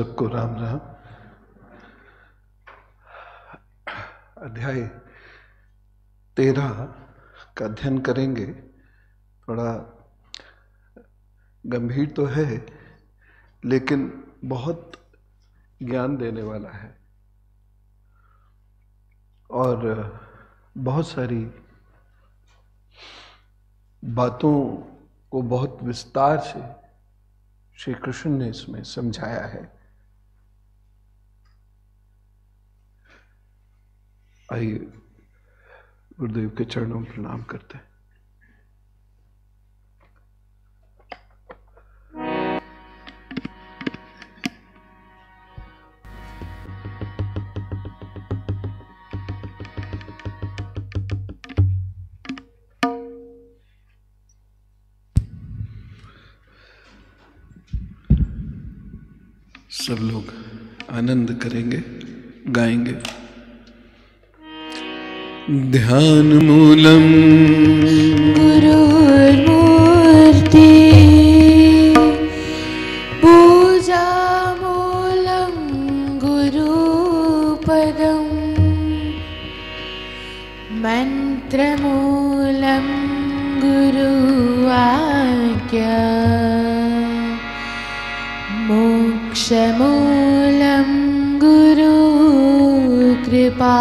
सबको राम राम अध्याय तेरह का अध्ययन करेंगे थोड़ा गंभीर तो है लेकिन बहुत ज्ञान देने वाला है और बहुत सारी बातों को बहुत विस्तार से श्री कृष्ण ने इसमें समझाया है आइए गुरुदेव के चरणों में प्रणाम करते हैं सब लोग आनंद करेंगे गाएंगे ध्यानमूलं गुरुमूर्ति पूजामूलं गुरुपदम् मन्त्रमूलं गुरुवाक्य मोक्षमूलं गुरुकृपा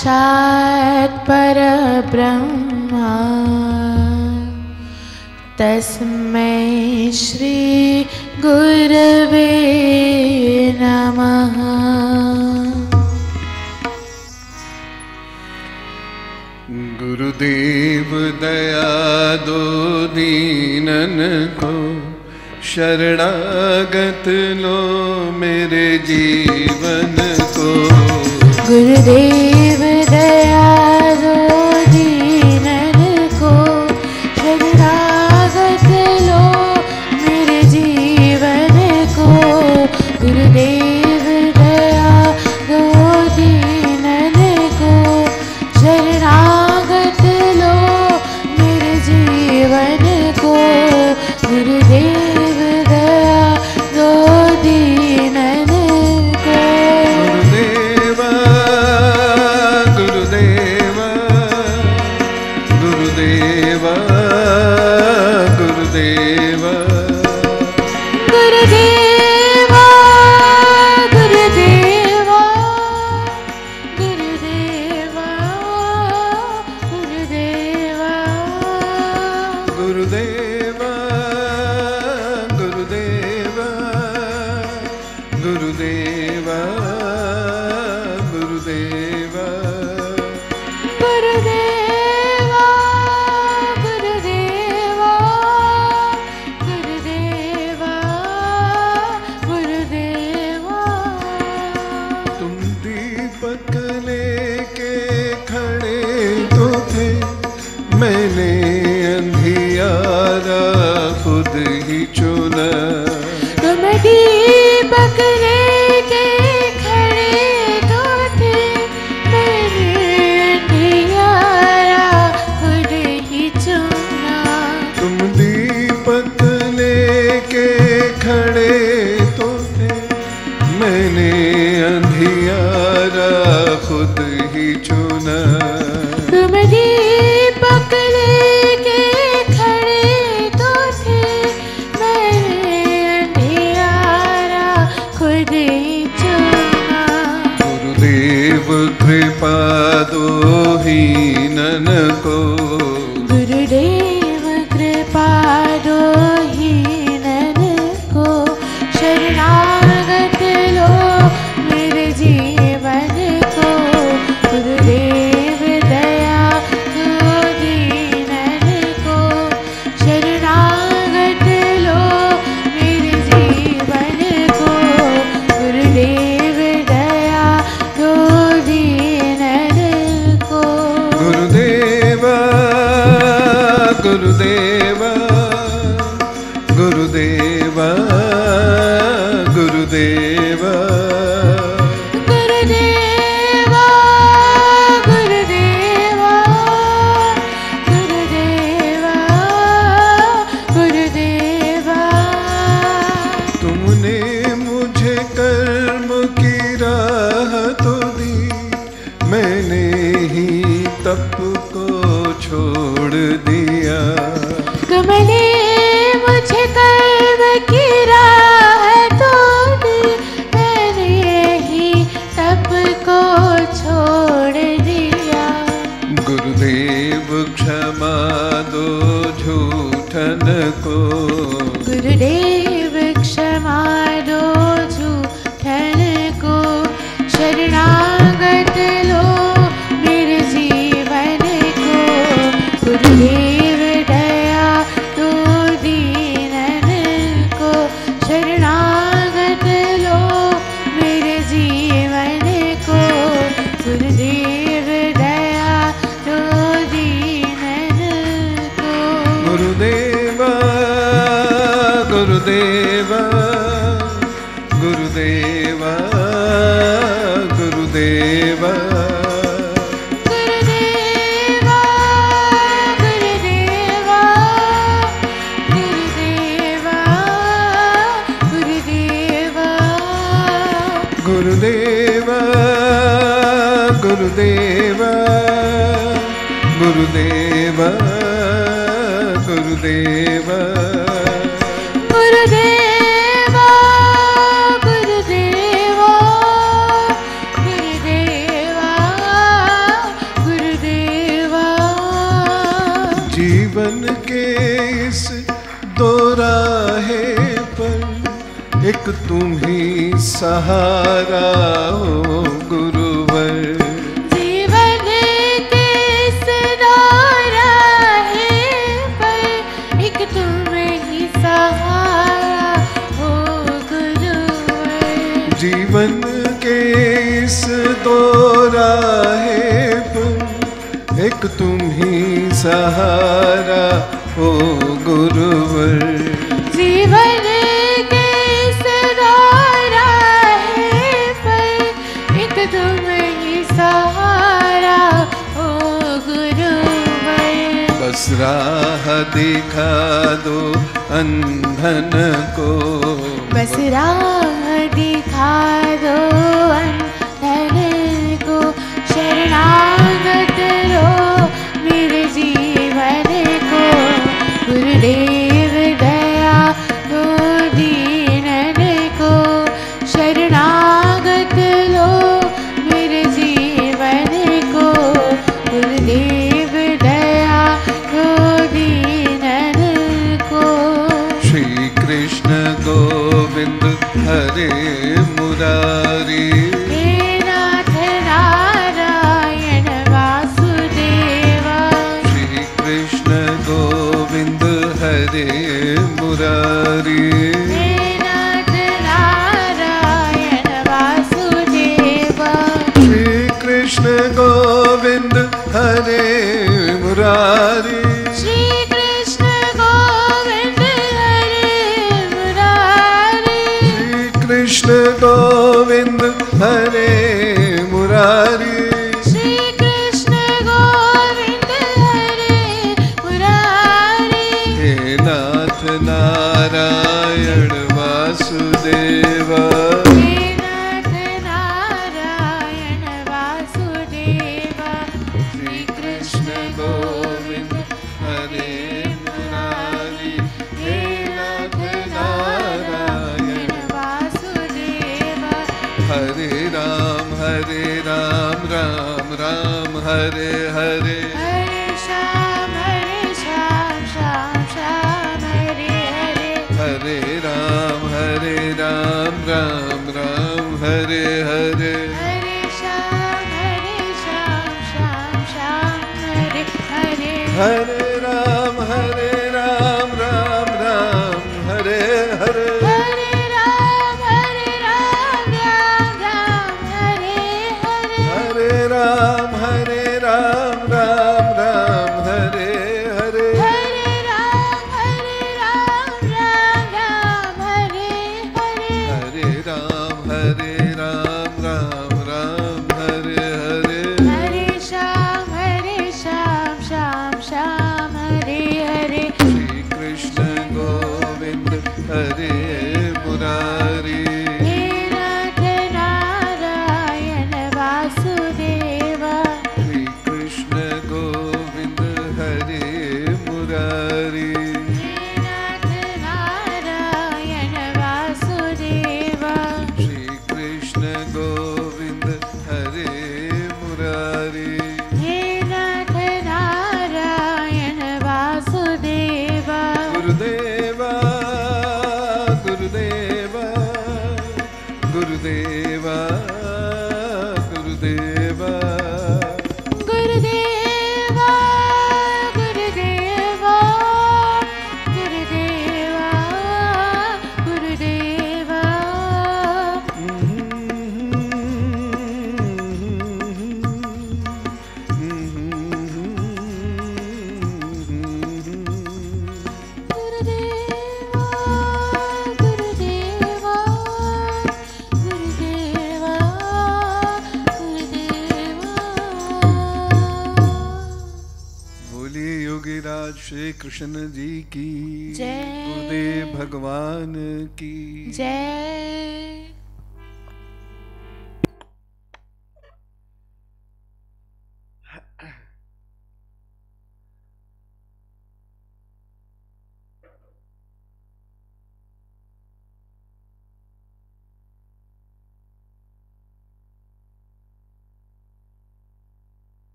साक्षात् परब्रह्मा तस्मै श्रीगुरवे नमः गुरुदेव दया दो दीनन को शरणागत लो मेरे जीवन को गुरुदेव दया सहारा हो गुरुवर जीवन के सदारा है पर एक तुम ही सहारा हो गुरुवर जीवन के इस दौरा है पर एक तुम ही सहारा दिखा दो अंधन को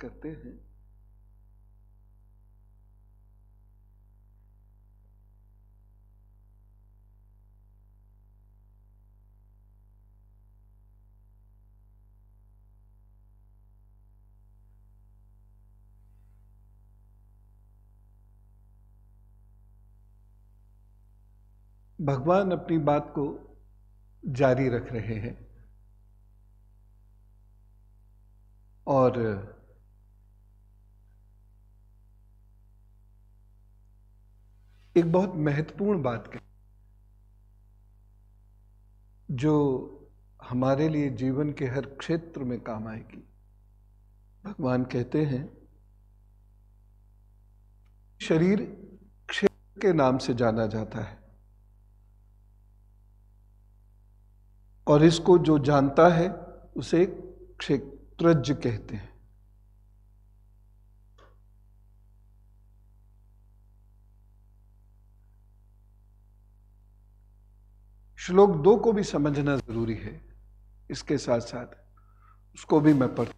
करते हैं भगवान अपनी बात को जारी रख रहे हैं और एक बहुत महत्वपूर्ण बात कही जो हमारे लिए जीवन के हर क्षेत्र में काम आएगी भगवान कहते हैं शरीर क्षेत्र के नाम से जाना जाता है और इसको जो जानता है उसे क्षेत्रज्ञ कहते हैं श्लोक दो को भी समझना जरूरी है इसके साथ साथ उसको भी मैं पढ़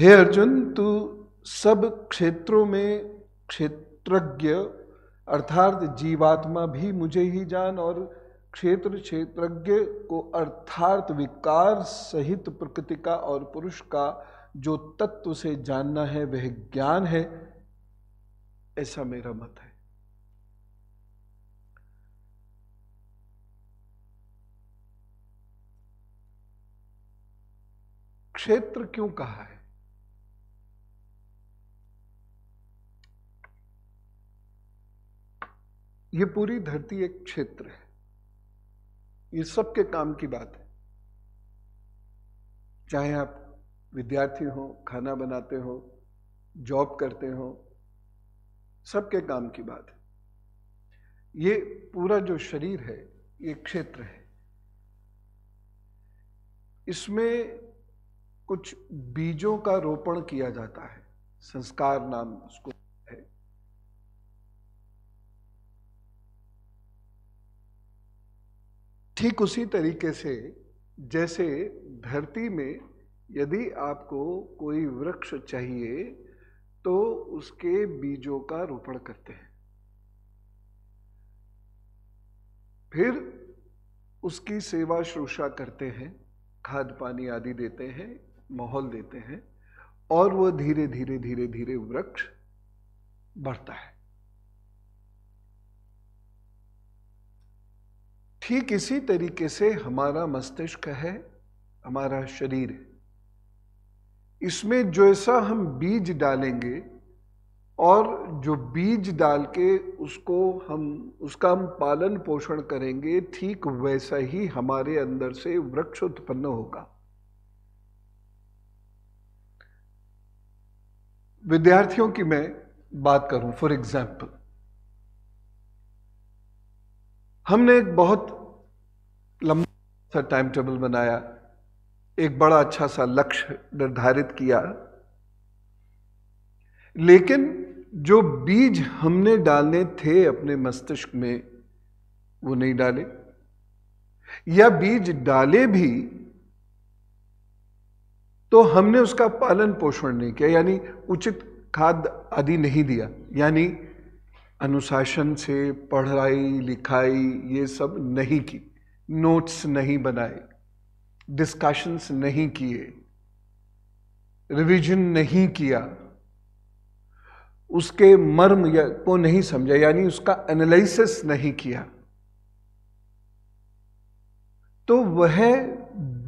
हे अर्जुन तू सब क्षेत्रों में क्षेत्रज्ञ अर्थात जीवात्मा भी मुझे ही जान और क्षेत्र क्षेत्रज्ञ को अर्थात विकार सहित प्रकृति का और पुरुष का जो तत्व से जानना है वह ज्ञान है ऐसा मेरा मत है क्षेत्र क्यों कहा है यह पूरी धरती एक क्षेत्र है ये सबके काम की बात है चाहे आप विद्यार्थी हो खाना बनाते हो जॉब करते हो सबके काम की बात है ये पूरा जो शरीर है ये क्षेत्र है इसमें कुछ बीजों का रोपण किया जाता है संस्कार नाम उसको है ठीक उसी तरीके से जैसे धरती में यदि आपको कोई वृक्ष चाहिए तो उसके बीजों का रोपण करते हैं फिर उसकी सेवा श्रूषा करते हैं खाद पानी आदि देते हैं माहौल देते हैं और वो धीरे धीरे धीरे धीरे वृक्ष बढ़ता है ठीक इसी तरीके से हमारा मस्तिष्क है हमारा शरीर है इसमें जैसा हम बीज डालेंगे और जो बीज डाल के उसको हम उसका हम पालन पोषण करेंगे ठीक वैसा ही हमारे अंदर से वृक्ष उत्पन्न होगा विद्यार्थियों की मैं बात करूं फॉर एग्जाम्पल हमने एक बहुत लंबा सा टाइम टेबल बनाया एक बड़ा अच्छा सा लक्ष्य निर्धारित किया लेकिन जो बीज हमने डालने थे अपने मस्तिष्क में वो नहीं डाले या बीज डाले भी तो हमने उसका पालन पोषण नहीं किया यानी उचित खाद आदि नहीं दिया यानी अनुशासन से पढ़ाई लिखाई ये सब नहीं की नोट्स नहीं बनाए डिस्कशंस नहीं किए रिवीजन नहीं किया उसके मर्म या को नहीं समझा यानी उसका एनालिसिस नहीं किया तो वह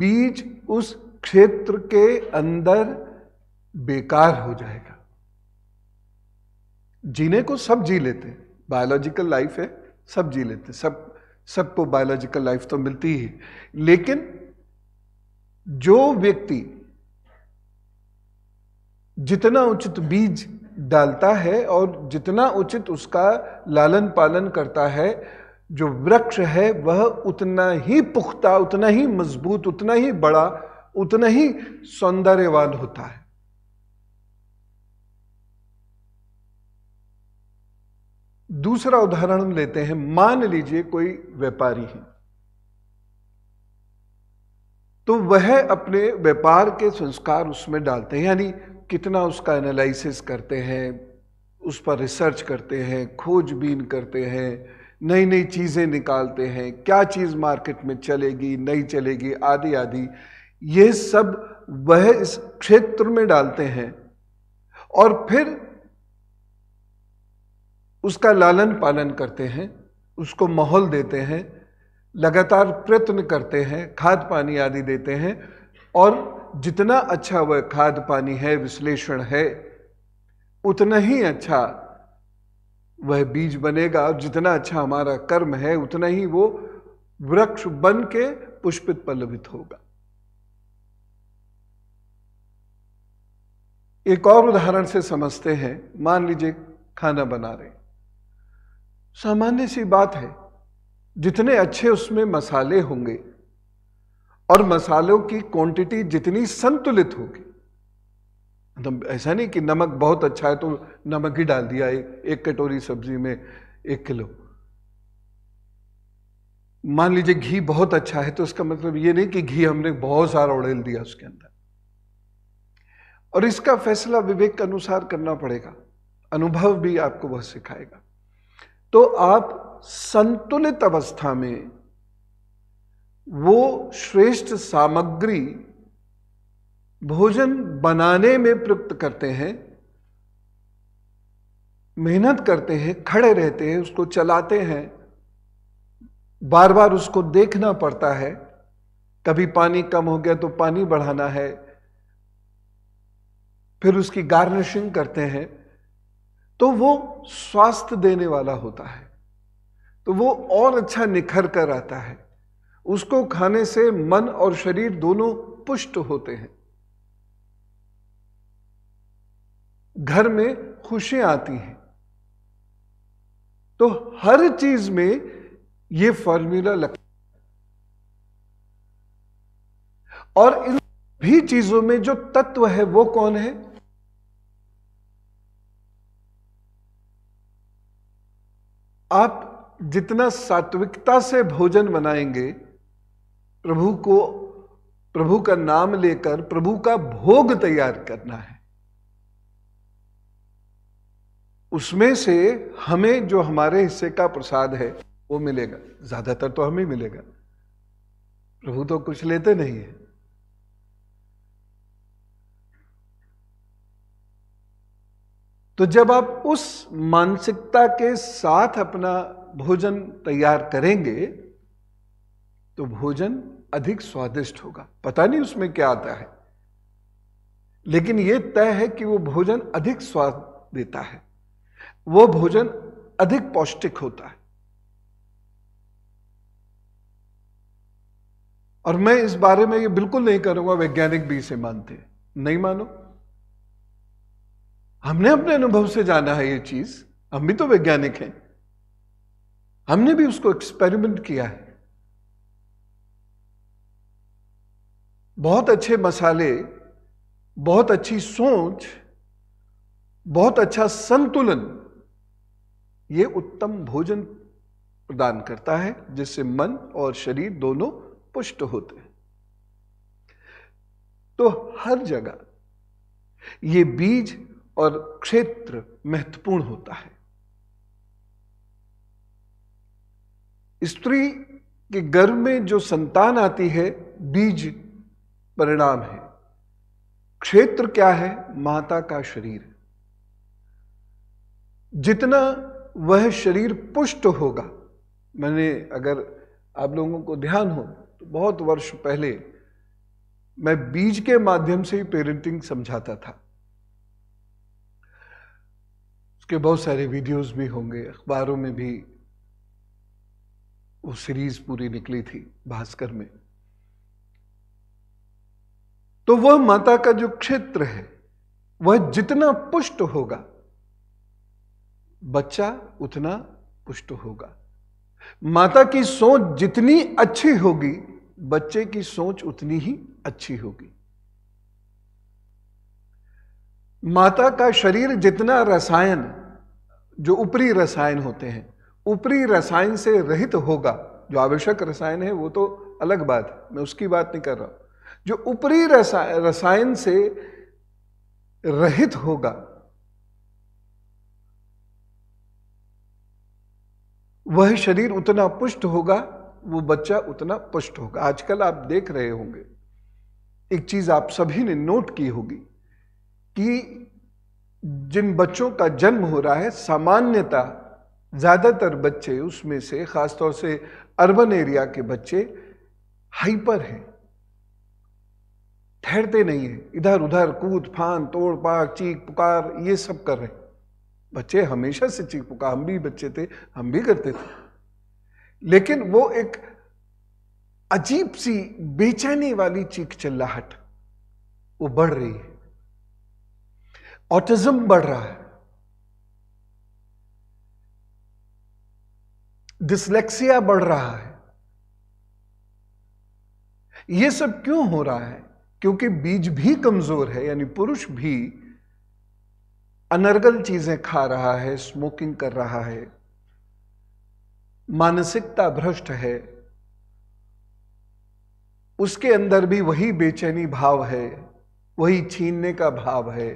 बीज उस क्षेत्र के अंदर बेकार हो जाएगा जीने को सब जी लेते हैं बायोलॉजिकल लाइफ है सब जी लेते सब सबको बायोलॉजिकल लाइफ तो मिलती है लेकिन जो व्यक्ति जितना उचित बीज डालता है और जितना उचित उसका लालन पालन करता है जो वृक्ष है वह उतना ही पुख्ता उतना ही मजबूत उतना ही बड़ा उतना ही सौंदर्यवान होता है दूसरा उदाहरण लेते हैं मान लीजिए कोई व्यापारी है तो वह अपने व्यापार के संस्कार उसमें डालते हैं यानी कितना उसका एनालिसिस करते हैं उस पर रिसर्च करते हैं खोजबीन करते हैं नई नई चीज़ें निकालते हैं क्या चीज़ मार्केट में चलेगी नहीं चलेगी आदि आदि ये सब वह इस क्षेत्र में डालते हैं और फिर उसका लालन पालन करते हैं उसको माहौल देते हैं लगातार प्रयत्न करते हैं खाद पानी आदि देते हैं और जितना अच्छा वह खाद पानी है विश्लेषण है उतना ही अच्छा वह बीज बनेगा और जितना अच्छा हमारा कर्म है उतना ही वो वृक्ष बन के पुष्पित पल्लवित होगा एक और उदाहरण से समझते हैं मान लीजिए खाना बना रहे सामान्य सी बात है जितने अच्छे उसमें मसाले होंगे और मसालों की क्वांटिटी जितनी संतुलित होगी तो ऐसा नहीं कि नमक बहुत अच्छा है तो नमक ही डाल दिया एक, एक कटोरी सब्जी में एक किलो मान लीजिए घी बहुत अच्छा है तो उसका मतलब ये नहीं कि घी हमने बहुत सारा उड़ेल दिया उसके अंदर और इसका फैसला विवेक के अनुसार करना पड़ेगा अनुभव भी आपको वह सिखाएगा तो आप संतुलित अवस्था में वो श्रेष्ठ सामग्री भोजन बनाने में प्रयुक्त करते हैं मेहनत करते हैं खड़े रहते हैं उसको चलाते हैं बार बार उसको देखना पड़ता है कभी पानी कम हो गया तो पानी बढ़ाना है फिर उसकी गार्निशिंग करते हैं तो वो स्वास्थ्य देने वाला होता है तो वो और अच्छा निखर कर आता है उसको खाने से मन और शरीर दोनों पुष्ट होते हैं घर में खुशियां आती हैं तो हर चीज में ये फॉर्मूला लगता है और इन भी चीजों में जो तत्व है वो कौन है आप जितना सात्विकता से भोजन बनाएंगे प्रभु को प्रभु का नाम लेकर प्रभु का भोग तैयार करना है उसमें से हमें जो हमारे हिस्से का प्रसाद है वो मिलेगा ज्यादातर तो हमें मिलेगा प्रभु तो कुछ लेते नहीं है तो जब आप उस मानसिकता के साथ अपना भोजन तैयार करेंगे तो भोजन अधिक स्वादिष्ट होगा पता नहीं उसमें क्या आता है लेकिन यह तय है कि वो भोजन अधिक स्वाद देता है वो भोजन अधिक पौष्टिक होता है और मैं इस बारे में ये बिल्कुल नहीं करूंगा वैज्ञानिक भी इसे मानते नहीं मानो हमने अपने अनुभव से जाना है ये चीज हम भी तो वैज्ञानिक हैं हमने भी उसको एक्सपेरिमेंट किया है बहुत अच्छे मसाले बहुत अच्छी सोच बहुत अच्छा संतुलन ये उत्तम भोजन प्रदान करता है जिससे मन और शरीर दोनों पुष्ट होते हैं तो हर जगह ये बीज और क्षेत्र महत्वपूर्ण होता है स्त्री के गर्भ में जो संतान आती है बीज परिणाम है क्षेत्र क्या है माता का शरीर जितना वह शरीर पुष्ट होगा मैंने अगर आप लोगों को ध्यान हो तो बहुत वर्ष पहले मैं बीज के माध्यम से ही पेरेंटिंग समझाता था उसके बहुत सारे वीडियोस भी होंगे अखबारों में भी वो सीरीज पूरी निकली थी भास्कर में तो वह माता का जो क्षेत्र है वह जितना पुष्ट होगा बच्चा उतना पुष्ट होगा माता की सोच जितनी अच्छी होगी बच्चे की सोच उतनी ही अच्छी होगी माता का शरीर जितना रसायन जो ऊपरी रसायन होते हैं ऊपरी रसायन से रहित होगा जो आवश्यक रसायन है वो तो अलग बात है मैं उसकी बात नहीं कर रहा हूं जो ऊपरी रसायन से रहित होगा वह शरीर उतना पुष्ट होगा वो बच्चा उतना पुष्ट होगा आजकल आप देख रहे होंगे एक चीज आप सभी ने नोट की होगी कि जिन बच्चों का जन्म हो रहा है सामान्यतः ज़्यादातर बच्चे उसमें से ख़ासतौर से अर्बन एरिया के बच्चे हाइपर हैं ठहरते नहीं हैं इधर उधर कूद फान तोड़ पाक चीख पुकार ये सब कर रहे हैं बच्चे हमेशा से चीख पुकार हम भी बच्चे थे हम भी करते थे लेकिन वो एक अजीब सी बेचैनी वाली चीख चिल्लाहट वो बढ़ रही है ऑटिज्म बढ़ रहा है डिसलेक्सिया बढ़ रहा है यह सब क्यों हो रहा है क्योंकि बीज भी कमजोर है यानी पुरुष भी अनर्गल चीजें खा रहा है स्मोकिंग कर रहा है मानसिकता भ्रष्ट है उसके अंदर भी वही बेचैनी भाव है वही छीनने का भाव है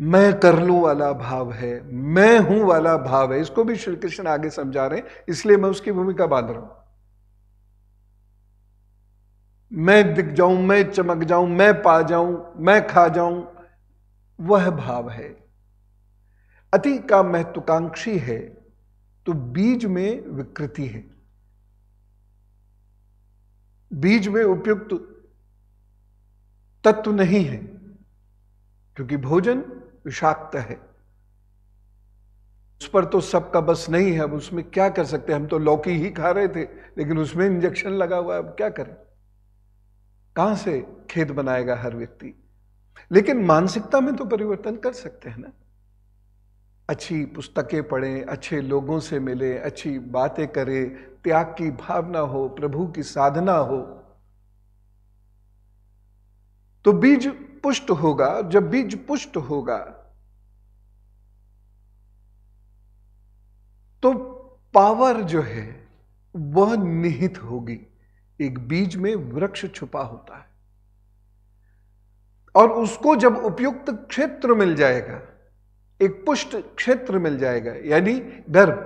मैं कर लूं वाला भाव है मैं हूं वाला भाव है इसको भी श्री कृष्ण आगे समझा रहे हैं इसलिए मैं उसकी भूमिका बांध रहा हूं मैं दिख जाऊं मैं चमक जाऊं मैं पा जाऊं मैं खा जाऊं वह भाव है अति का महत्वाकांक्षी है तो बीज में विकृति है बीज में उपयुक्त तत्व नहीं है क्योंकि भोजन विषाक्त है उस पर तो सबका बस नहीं है अब उसमें क्या कर सकते हम तो लौकी ही खा रहे थे लेकिन उसमें इंजेक्शन लगा हुआ है अब क्या करें कहां से खेत बनाएगा हर व्यक्ति लेकिन मानसिकता में तो परिवर्तन कर सकते हैं ना अच्छी पुस्तकें पढ़ें अच्छे लोगों से मिले अच्छी बातें करें त्याग की भावना हो प्रभु की साधना हो तो बीज पुष्ट होगा जब बीज पुष्ट होगा तो पावर जो है वह निहित होगी एक बीज में वृक्ष छुपा होता है और उसको जब उपयुक्त क्षेत्र मिल जाएगा एक पुष्ट क्षेत्र मिल जाएगा यानी गर्भ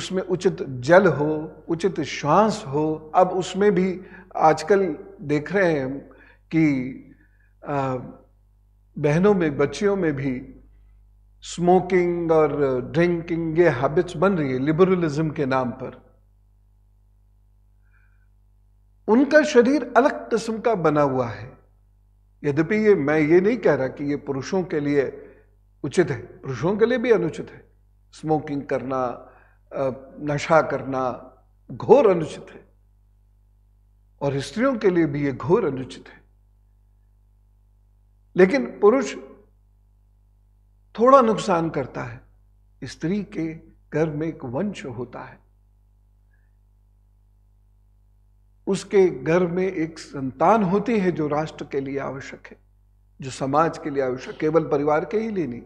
उसमें उचित जल हो उचित श्वास हो अब उसमें भी आजकल देख रहे हैं कि बहनों में बच्चियों में भी स्मोकिंग और ड्रिंकिंग ये हैबिट्स बन रही है लिबरलिज्म के नाम पर उनका शरीर अलग किस्म का बना हुआ है यद्यपि ये मैं ये नहीं कह रहा कि ये पुरुषों के लिए उचित है पुरुषों के लिए भी अनुचित है स्मोकिंग करना नशा करना घोर अनुचित है और स्त्रियों के लिए भी ये घोर अनुचित है लेकिन पुरुष थोड़ा नुकसान करता है स्त्री के घर में एक वंश होता है उसके घर में एक संतान होती है जो राष्ट्र के लिए आवश्यक है जो समाज के लिए आवश्यक केवल परिवार के ही लिए नहीं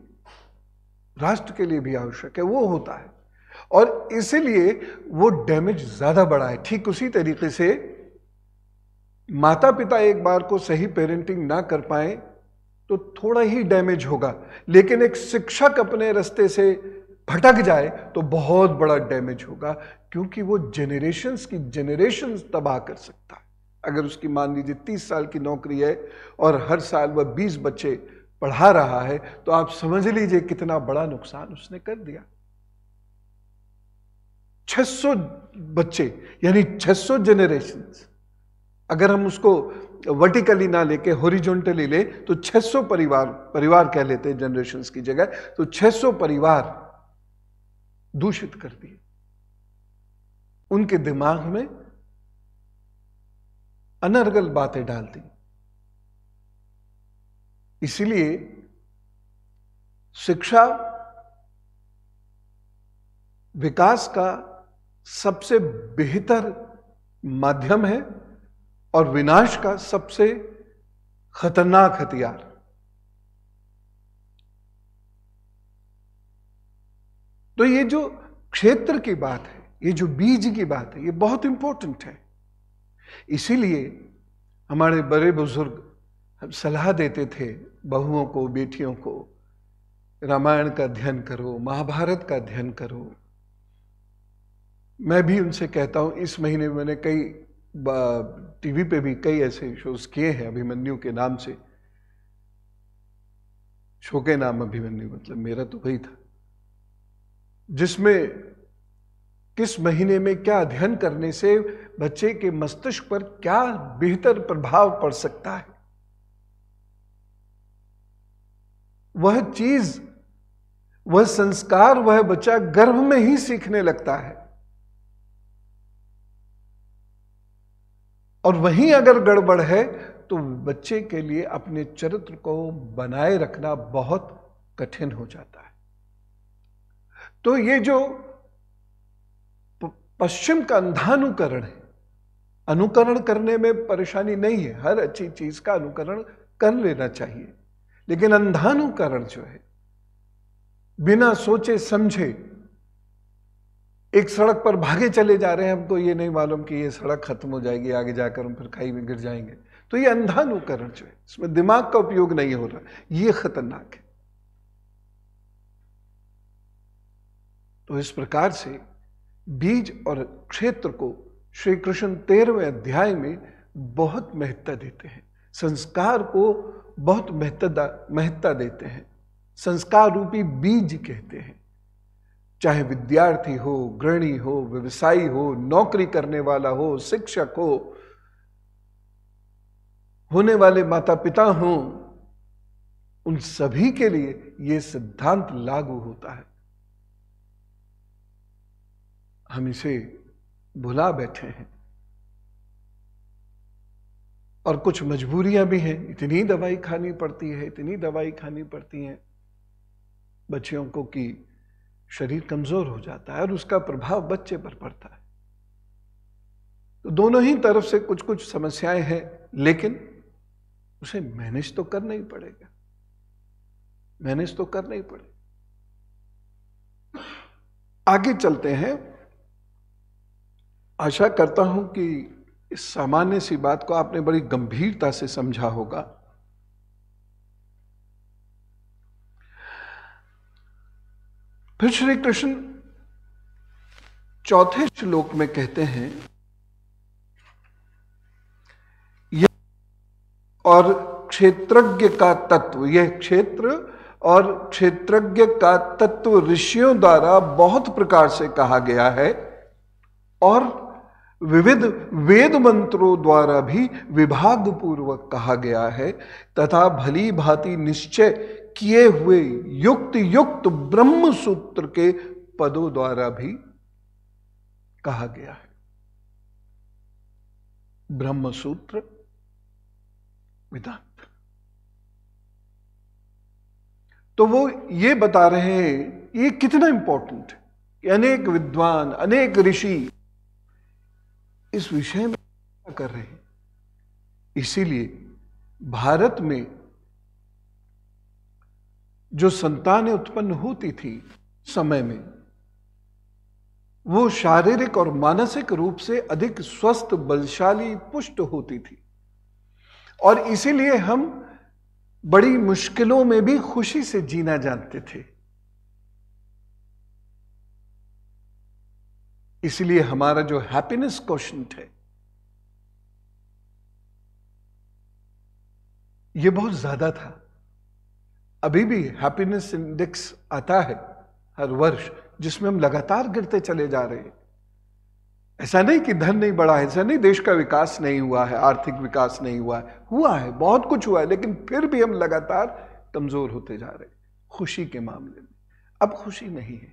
राष्ट्र के लिए भी आवश्यक है वो होता है और इसलिए वो डैमेज ज्यादा बड़ा है ठीक उसी तरीके से माता पिता एक बार को सही पेरेंटिंग ना कर पाए तो थोड़ा ही डैमेज होगा लेकिन एक शिक्षक अपने रास्ते से भटक जाए तो बहुत बड़ा डैमेज होगा क्योंकि वो जनरेशन्स की जनरेशन्स तबाह कर सकता है अगर उसकी मान लीजिए तीस साल की नौकरी है और हर साल वह बीस बच्चे पढ़ा रहा है तो आप समझ लीजिए कितना बड़ा नुकसान उसने कर दिया 600 बच्चे यानी 600 जनरेशन्स अगर हम उसको वर्टिकली ना लेके होरिजोनटली ले तो 600 परिवार परिवार कह लेते हैं जनरेशन की जगह तो 600 परिवार दूषित कर दिए उनके दिमाग में अनर्गल बातें डाल दी इसलिए शिक्षा विकास का सबसे बेहतर माध्यम है और विनाश का सबसे खतरनाक हथियार तो ये जो क्षेत्र की बात है ये जो बीज की बात है ये बहुत इंपॉर्टेंट है इसीलिए हमारे बड़े बुजुर्ग हम सलाह देते थे बहुओं को बेटियों को रामायण का अध्ययन करो महाभारत का अध्ययन करो मैं भी उनसे कहता हूं इस महीने मैंने कई टीवी पे भी कई ऐसे शोज किए हैं अभिमन्यु के नाम से शो के नाम अभिमन्यु मतलब मेरा तो वही था जिसमें किस महीने में क्या अध्ययन करने से बच्चे के मस्तिष्क पर क्या बेहतर प्रभाव पड़ सकता है वह चीज वह संस्कार वह बच्चा गर्भ में ही सीखने लगता है और वहीं अगर गड़बड़ है तो बच्चे के लिए अपने चरित्र को बनाए रखना बहुत कठिन हो जाता है तो ये जो पश्चिम का अंधानुकरण है अनुकरण करने में परेशानी नहीं है हर अच्छी चीज का अनुकरण कर लेना चाहिए लेकिन अंधानुकरण जो है बिना सोचे समझे एक सड़क पर भागे चले जा रहे हैं हमको तो ये नहीं मालूम कि ये सड़क खत्म हो जाएगी आगे जाकर हम फिर खाई में गिर जाएंगे तो ये अंधानुकरण जो है इसमें दिमाग का उपयोग नहीं हो रहा ये खतरनाक है तो इस प्रकार से बीज और क्षेत्र को श्री कृष्ण तेरहवें अध्याय में बहुत महत्ता देते हैं संस्कार को बहुत महत्ता महत्ता देते हैं संस्कार रूपी बीज कहते हैं चाहे विद्यार्थी हो गृहणी हो व्यवसायी हो नौकरी करने वाला हो शिक्षक हो होने वाले माता पिता हो उन सभी के लिए यह सिद्धांत लागू होता है हम इसे भुला बैठे हैं और कुछ मजबूरियां भी हैं इतनी दवाई खानी पड़ती है इतनी दवाई खानी पड़ती है बच्चियों को कि शरीर कमज़ोर हो जाता है और उसका प्रभाव बच्चे पर पड़ता है तो दोनों ही तरफ से कुछ कुछ समस्याएं हैं लेकिन उसे मैनेज तो करना ही पड़ेगा मैनेज तो करना ही पड़ेगा आगे चलते हैं आशा करता हूं कि इस सामान्य सी बात को आपने बड़ी गंभीरता से समझा होगा फिर श्री कृष्ण चौथे श्लोक में कहते हैं और क्षेत्रज्ञ का तत्व यह क्षेत्र और क्षेत्रज्ञ का तत्व ऋषियों द्वारा बहुत प्रकार से कहा गया है और विविध वेद मंत्रों द्वारा भी विभाग पूर्वक कहा गया है तथा भली भांति निश्चय किए हुए युक्त युक्त ब्रह्म सूत्र के पदों द्वारा भी कहा गया है ब्रह्म सूत्र वेदांत तो वो ये बता रहे हैं ये कितना इंपॉर्टेंट है अनेक विद्वान अनेक ऋषि इस विषय में कर रहे हैं इसीलिए भारत में जो संतानें उत्पन्न होती थी समय में वो शारीरिक और मानसिक रूप से अधिक स्वस्थ बलशाली पुष्ट होती थी और इसीलिए हम बड़ी मुश्किलों में भी खुशी से जीना जानते थे इसलिए हमारा जो हैप्पीनेस क्वेश्चन है ये बहुत ज्यादा था अभी भी हैप्पीनेस इंडेक्स आता है हर वर्ष जिसमें हम लगातार गिरते चले जा रहे हैं ऐसा नहीं कि धन नहीं बढ़ा है ऐसा नहीं देश का विकास नहीं हुआ है आर्थिक विकास नहीं हुआ है हुआ है बहुत कुछ हुआ है लेकिन फिर भी हम लगातार कमजोर होते जा रहे हैं खुशी के मामले में अब खुशी नहीं है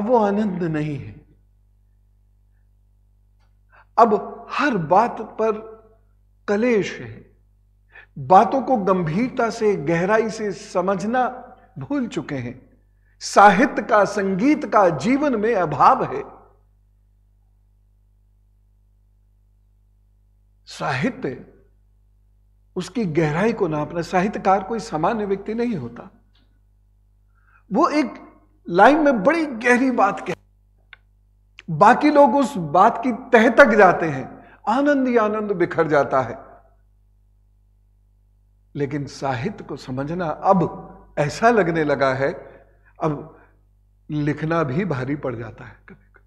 अब वो आनंद नहीं है अब हर बात पर कलेश है बातों को गंभीरता से गहराई से समझना भूल चुके हैं साहित्य का संगीत का जीवन में अभाव है साहित्य उसकी गहराई को ना अपना साहित्यकार कोई सामान्य व्यक्ति नहीं होता वो एक लाइन में बड़ी गहरी बात कह बाकी लोग उस बात की तह तक जाते हैं आनंद ही आनंद बिखर जाता है लेकिन साहित्य को समझना अब ऐसा लगने लगा है अब लिखना भी भारी पड़ जाता है कभी कभी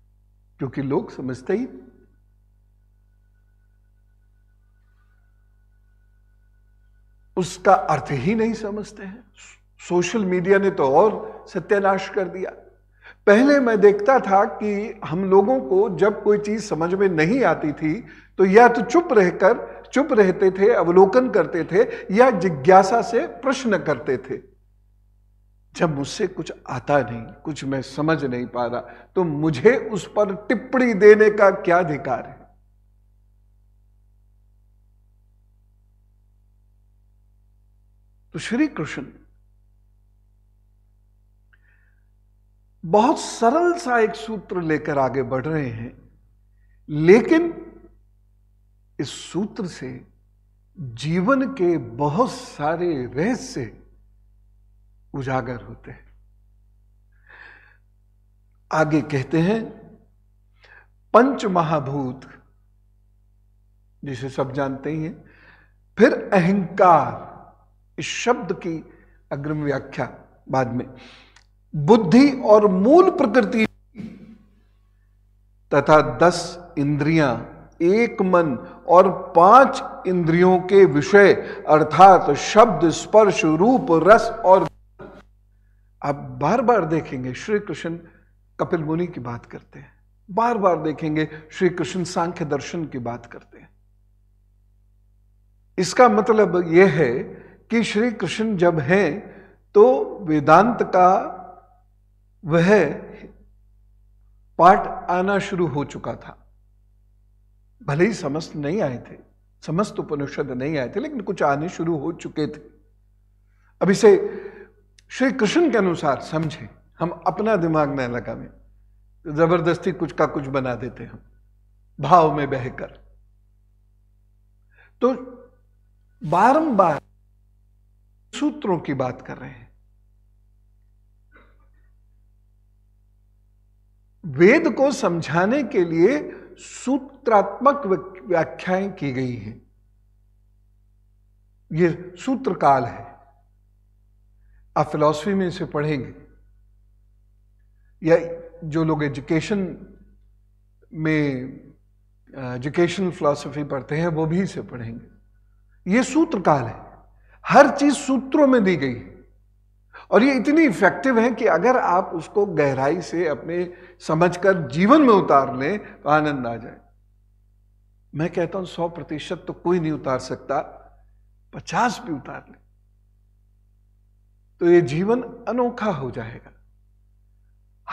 क्योंकि लोग समझते ही उसका अर्थ ही नहीं समझते हैं सोशल मीडिया ने तो और सत्यानाश कर दिया पहले मैं देखता था कि हम लोगों को जब कोई चीज समझ में नहीं आती थी तो या तो चुप रहकर चुप रहते थे अवलोकन करते थे या जिज्ञासा से प्रश्न करते थे जब मुझसे कुछ आता नहीं कुछ मैं समझ नहीं पा रहा तो मुझे उस पर टिप्पणी देने का क्या अधिकार है तो श्री कृष्ण बहुत सरल सा एक सूत्र लेकर आगे बढ़ रहे हैं लेकिन इस सूत्र से जीवन के बहुत सारे रहस्य उजागर होते हैं आगे कहते हैं पंच महाभूत जिसे सब जानते ही हैं फिर अहंकार इस शब्द की अग्रिम व्याख्या बाद में बुद्धि और मूल प्रकृति तथा दस इंद्रियां एक मन और पांच इंद्रियों के विषय अर्थात शब्द स्पर्श रूप रस और आप बार बार देखेंगे श्री कृष्ण कपिल मुनि की बात करते हैं बार बार देखेंगे श्री कृष्ण सांख्य दर्शन की बात करते हैं इसका मतलब यह है कि श्री कृष्ण जब हैं तो वेदांत का वह पाठ आना शुरू हो चुका था भले ही समस्त नहीं आए थे समस्त उपनिषद नहीं आए थे लेकिन कुछ आने शुरू हो चुके थे अब इसे श्री कृष्ण के अनुसार समझे हम अपना दिमाग न लगावे जबरदस्ती कुछ का कुछ बना देते हम भाव में बहकर तो बारंबार सूत्रों की बात कर रहे हैं वेद को समझाने के लिए सूत्रात्मक व्याख्याएं की गई हैं ये सूत्रकाल है आप फिलॉसफी में इसे पढ़ेंगे या जो लोग एजुकेशन में एजुकेशनल फिलॉसफी पढ़ते हैं वो भी इसे पढ़ेंगे ये सूत्रकाल है हर चीज सूत्रों में दी गई है और ये इतनी इफेक्टिव है कि अगर आप उसको गहराई से अपने समझकर जीवन में उतार लें तो आनंद आ जाए मैं कहता हूं सौ प्रतिशत तो कोई नहीं उतार सकता पचास भी उतार ले तो ये जीवन अनोखा हो जाएगा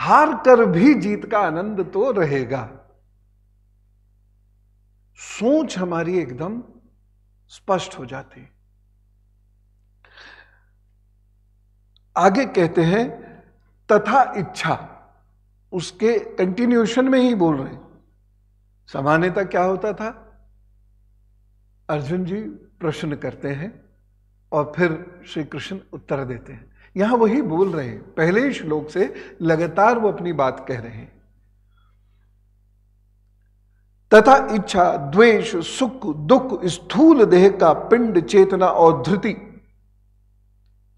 हार कर भी जीत का आनंद तो रहेगा सोच हमारी एकदम स्पष्ट हो जाती है आगे कहते हैं तथा इच्छा उसके कंटिन्यूशन में ही बोल रहे हैं सामान्यता क्या होता था अर्जुन जी प्रश्न करते हैं और फिर श्री कृष्ण उत्तर देते हैं यहां वही बोल रहे हैं पहले ही श्लोक से लगातार वो अपनी बात कह रहे हैं तथा इच्छा द्वेष सुख दुख स्थूल देह का पिंड चेतना और धृति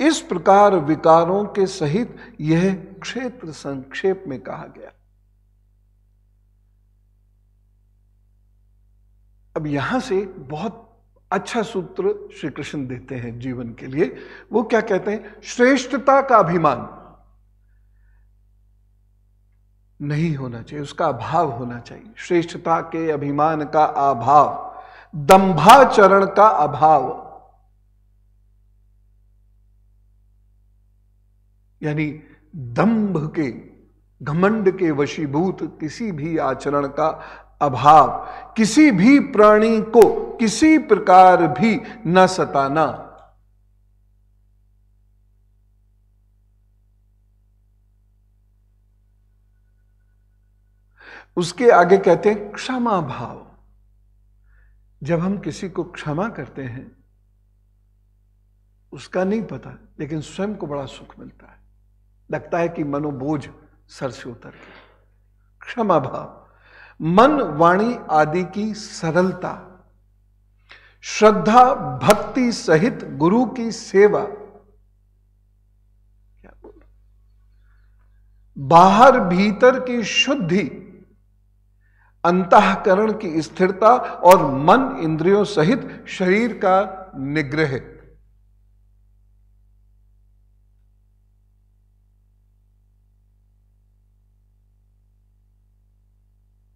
इस प्रकार विकारों के सहित यह क्षेत्र संक्षेप में कहा गया अब यहां से एक बहुत अच्छा सूत्र श्री कृष्ण देते हैं जीवन के लिए वो क्या कहते हैं श्रेष्ठता का अभिमान नहीं होना चाहिए उसका अभाव होना चाहिए श्रेष्ठता के अभिमान का अभाव दंभाचरण का अभाव यानी दंभ के घमंड के वशीभूत किसी भी आचरण का अभाव किसी भी प्राणी को किसी प्रकार भी न सताना उसके आगे कहते हैं क्षमा भाव जब हम किसी को क्षमा करते हैं उसका नहीं पता लेकिन स्वयं को बड़ा सुख मिलता है लगता है कि मनोबोझ सर से उतर गया क्षमा भाव मन वाणी आदि की सरलता श्रद्धा भक्ति सहित गुरु की सेवा क्या बोलो बाहर भीतर की शुद्धि अंतकरण की स्थिरता और मन इंद्रियों सहित शरीर का निग्रह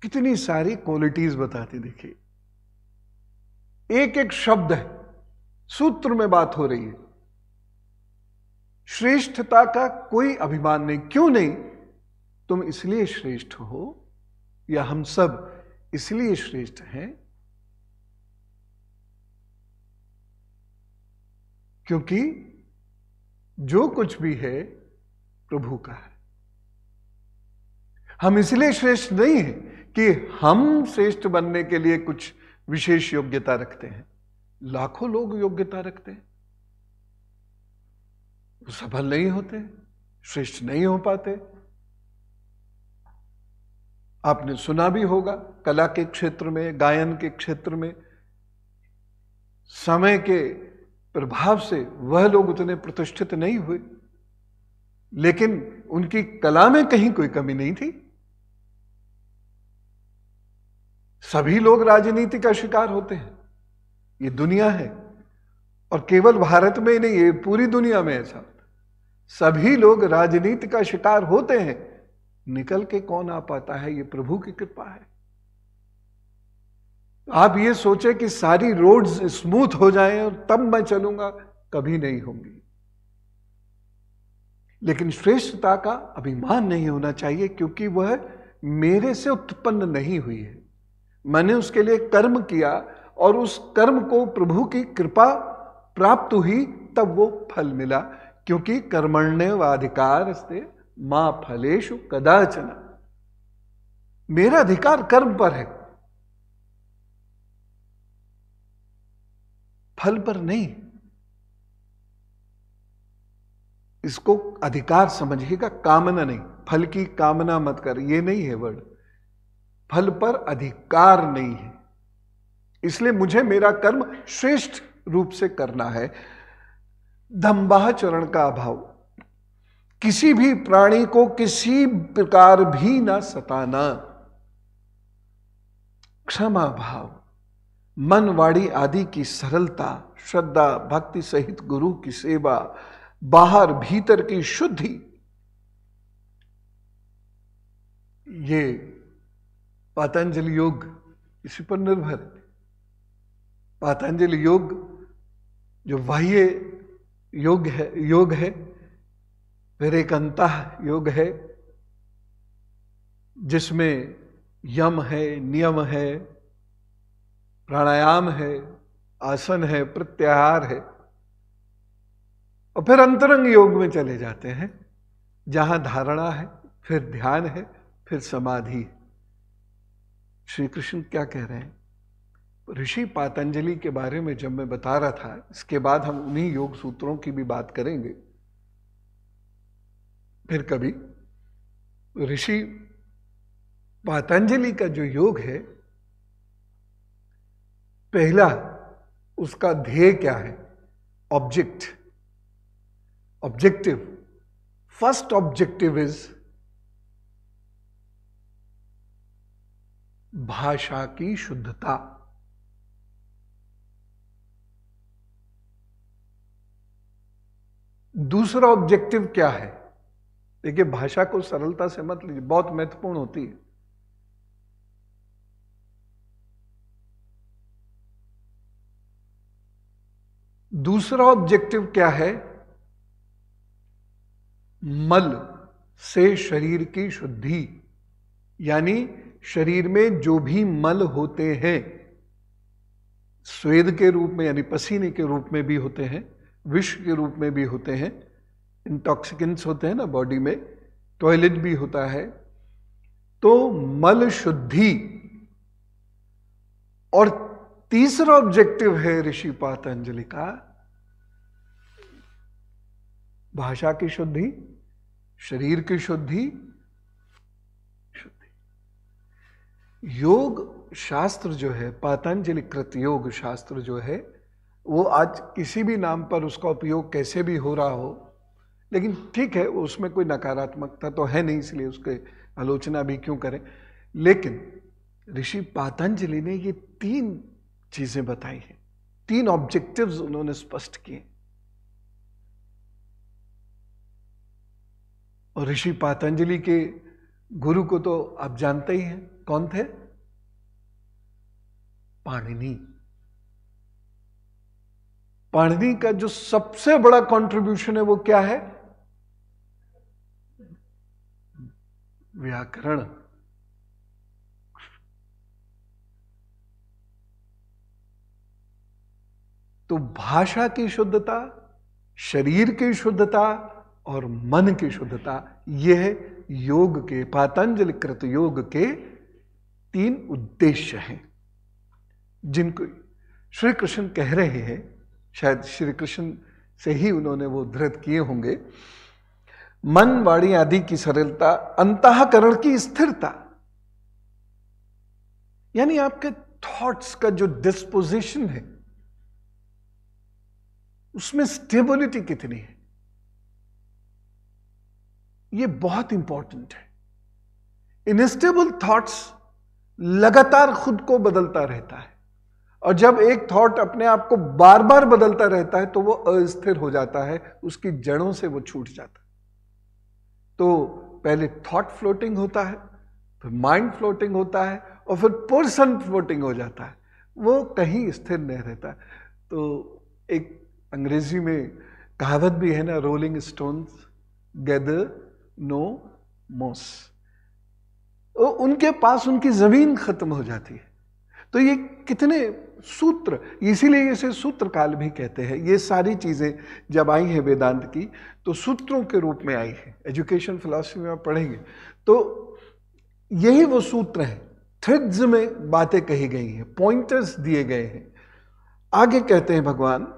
कितनी सारी क्वालिटीज बताती देखिए एक एक शब्द है सूत्र में बात हो रही है श्रेष्ठता का कोई अभिमान नहीं क्यों नहीं तुम इसलिए श्रेष्ठ हो या हम सब इसलिए श्रेष्ठ हैं क्योंकि जो कुछ भी है प्रभु का है हम इसलिए श्रेष्ठ नहीं है कि हम श्रेष्ठ बनने के लिए कुछ विशेष योग्यता रखते हैं लाखों लोग योग्यता रखते हैं वो सफल नहीं होते श्रेष्ठ नहीं हो पाते आपने सुना भी होगा कला के क्षेत्र में गायन के क्षेत्र में समय के प्रभाव से वह लोग उतने प्रतिष्ठित नहीं हुए लेकिन उनकी कला में कहीं कोई कमी नहीं थी सभी लोग राजनीति का शिकार होते हैं ये दुनिया है और केवल भारत में ही नहीं ये पूरी दुनिया में ऐसा सभी लोग राजनीति का शिकार होते हैं निकल के कौन आ पाता है ये प्रभु की कृपा है आप ये सोचे कि सारी रोड्स स्मूथ हो जाएं और तब मैं चलूंगा कभी नहीं होंगी लेकिन श्रेष्ठता का अभिमान नहीं होना चाहिए क्योंकि वह मेरे से उत्पन्न नहीं हुई है मैंने उसके लिए कर्म किया और उस कर्म को प्रभु की कृपा प्राप्त हुई तब वो फल मिला क्योंकि कर्मण्य कर्मण्यवाधिकार से मां फलेशु कदाचन मेरा अधिकार कर्म पर है फल पर नहीं इसको अधिकार समझिएगा कामना नहीं फल की कामना मत कर ये नहीं है वर्ड फल पर अधिकार नहीं है इसलिए मुझे मेरा कर्म श्रेष्ठ रूप से करना है चरण का अभाव किसी भी प्राणी को किसी प्रकार भी ना सताना क्षमा भाव मन वाणी आदि की सरलता श्रद्धा भक्ति सहित गुरु की सेवा बाहर भीतर की शुद्धि ये पातंजलि योग इसी पर निर्भर है पातंजलि योग जो बाह्य योग है योग है फिर एक अंत योग है जिसमें यम है नियम है प्राणायाम है आसन है प्रत्याहार है और फिर अंतरंग योग में चले जाते हैं जहां धारणा है फिर ध्यान है फिर समाधि है श्री कृष्ण क्या कह रहे हैं ऋषि पातंजलि के बारे में जब मैं बता रहा था इसके बाद हम उन्हीं योग सूत्रों की भी बात करेंगे फिर कभी ऋषि पातंजलि का जो योग है पहला उसका ध्येय क्या है object objective first objective is भाषा की शुद्धता दूसरा ऑब्जेक्टिव क्या है देखिए भाषा को सरलता से मत लीजिए बहुत महत्वपूर्ण होती है दूसरा ऑब्जेक्टिव क्या है मल से शरीर की शुद्धि यानी शरीर में जो भी मल होते हैं स्वेद के रूप में यानी पसीने के रूप में भी होते हैं विष के रूप में भी होते हैं इंटॉक्सिकेंट्स होते हैं ना बॉडी में टॉयलेट भी होता है तो मल शुद्धि और तीसरा ऑब्जेक्टिव है ऋषि पातंजलि का भाषा की शुद्धि शरीर की शुद्धि योग शास्त्र जो है पातंजलि कृत योग शास्त्र जो है वो आज किसी भी नाम पर उसका उपयोग कैसे भी हो रहा हो लेकिन ठीक है उसमें कोई नकारात्मकता तो है नहीं इसलिए उसके आलोचना भी क्यों करें लेकिन ऋषि पातंजलि ने ये तीन चीजें बताई हैं तीन ऑब्जेक्टिव्स उन्होंने स्पष्ट किए और ऋषि पातंजलि के गुरु को तो आप जानते ही हैं कौन थे पाणिनी पाणिनी का जो सबसे बड़ा कंट्रीब्यूशन है वो क्या है व्याकरण तो भाषा की शुद्धता शरीर की शुद्धता और मन की शुद्धता यह योग के पातंजलि कृत योग के तीन उद्देश्य हैं जिनको श्री कृष्ण कह रहे हैं शायद श्री कृष्ण से ही उन्होंने वो धृत किए होंगे मन वाणी आदि की सरलता अंतकरण की स्थिरता यानी आपके थॉट्स का जो डिस्पोजिशन है उसमें स्टेबिलिटी कितनी है ये बहुत इंपॉर्टेंट है इनस्टेबल थॉट्स लगातार खुद को बदलता रहता है और जब एक थॉट अपने आप को बार बार बदलता रहता है तो वो अस्थिर हो जाता है उसकी जड़ों से वो छूट जाता है तो पहले थॉट फ्लोटिंग होता है फिर माइंड फ्लोटिंग होता है और फिर पर्सन फ्लोटिंग हो जाता है वो कहीं स्थिर नहीं रहता तो एक अंग्रेजी में कहावत भी है ना रोलिंग स्टोन्स गैदर नो मोस उनके पास उनकी ज़मीन खत्म हो जाती है तो ये कितने सूत्र इसीलिए इसे सूत्रकाल भी कहते हैं ये सारी चीज़ें जब आई हैं वेदांत की तो सूत्रों के रूप में आई है एजुकेशन फिलोसफी में आप पढ़ेंगे तो यही वो सूत्र है थ्रिड्स में बातें कही गई हैं पॉइंटर्स दिए गए हैं आगे कहते हैं भगवान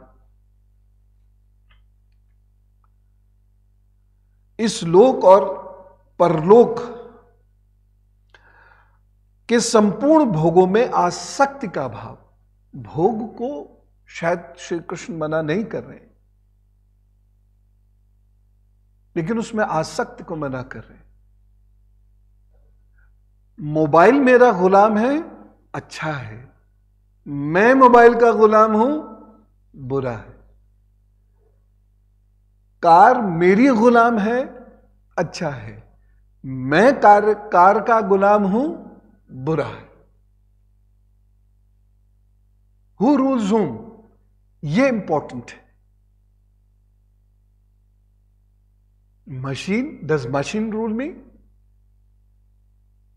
इस लोक और परलोक कि संपूर्ण भोगों में आसक्ति का भाव भोग को शायद श्री कृष्ण मना नहीं कर रहे लेकिन उसमें आसक्ति को मना कर रहे मोबाइल मेरा गुलाम है अच्छा है मैं मोबाइल का गुलाम हूं बुरा है कार मेरी गुलाम है अच्छा है मैं कार कार का गुलाम हूं बुरा है हु रूल्स होम ये इंपॉर्टेंट है machine does machine rule me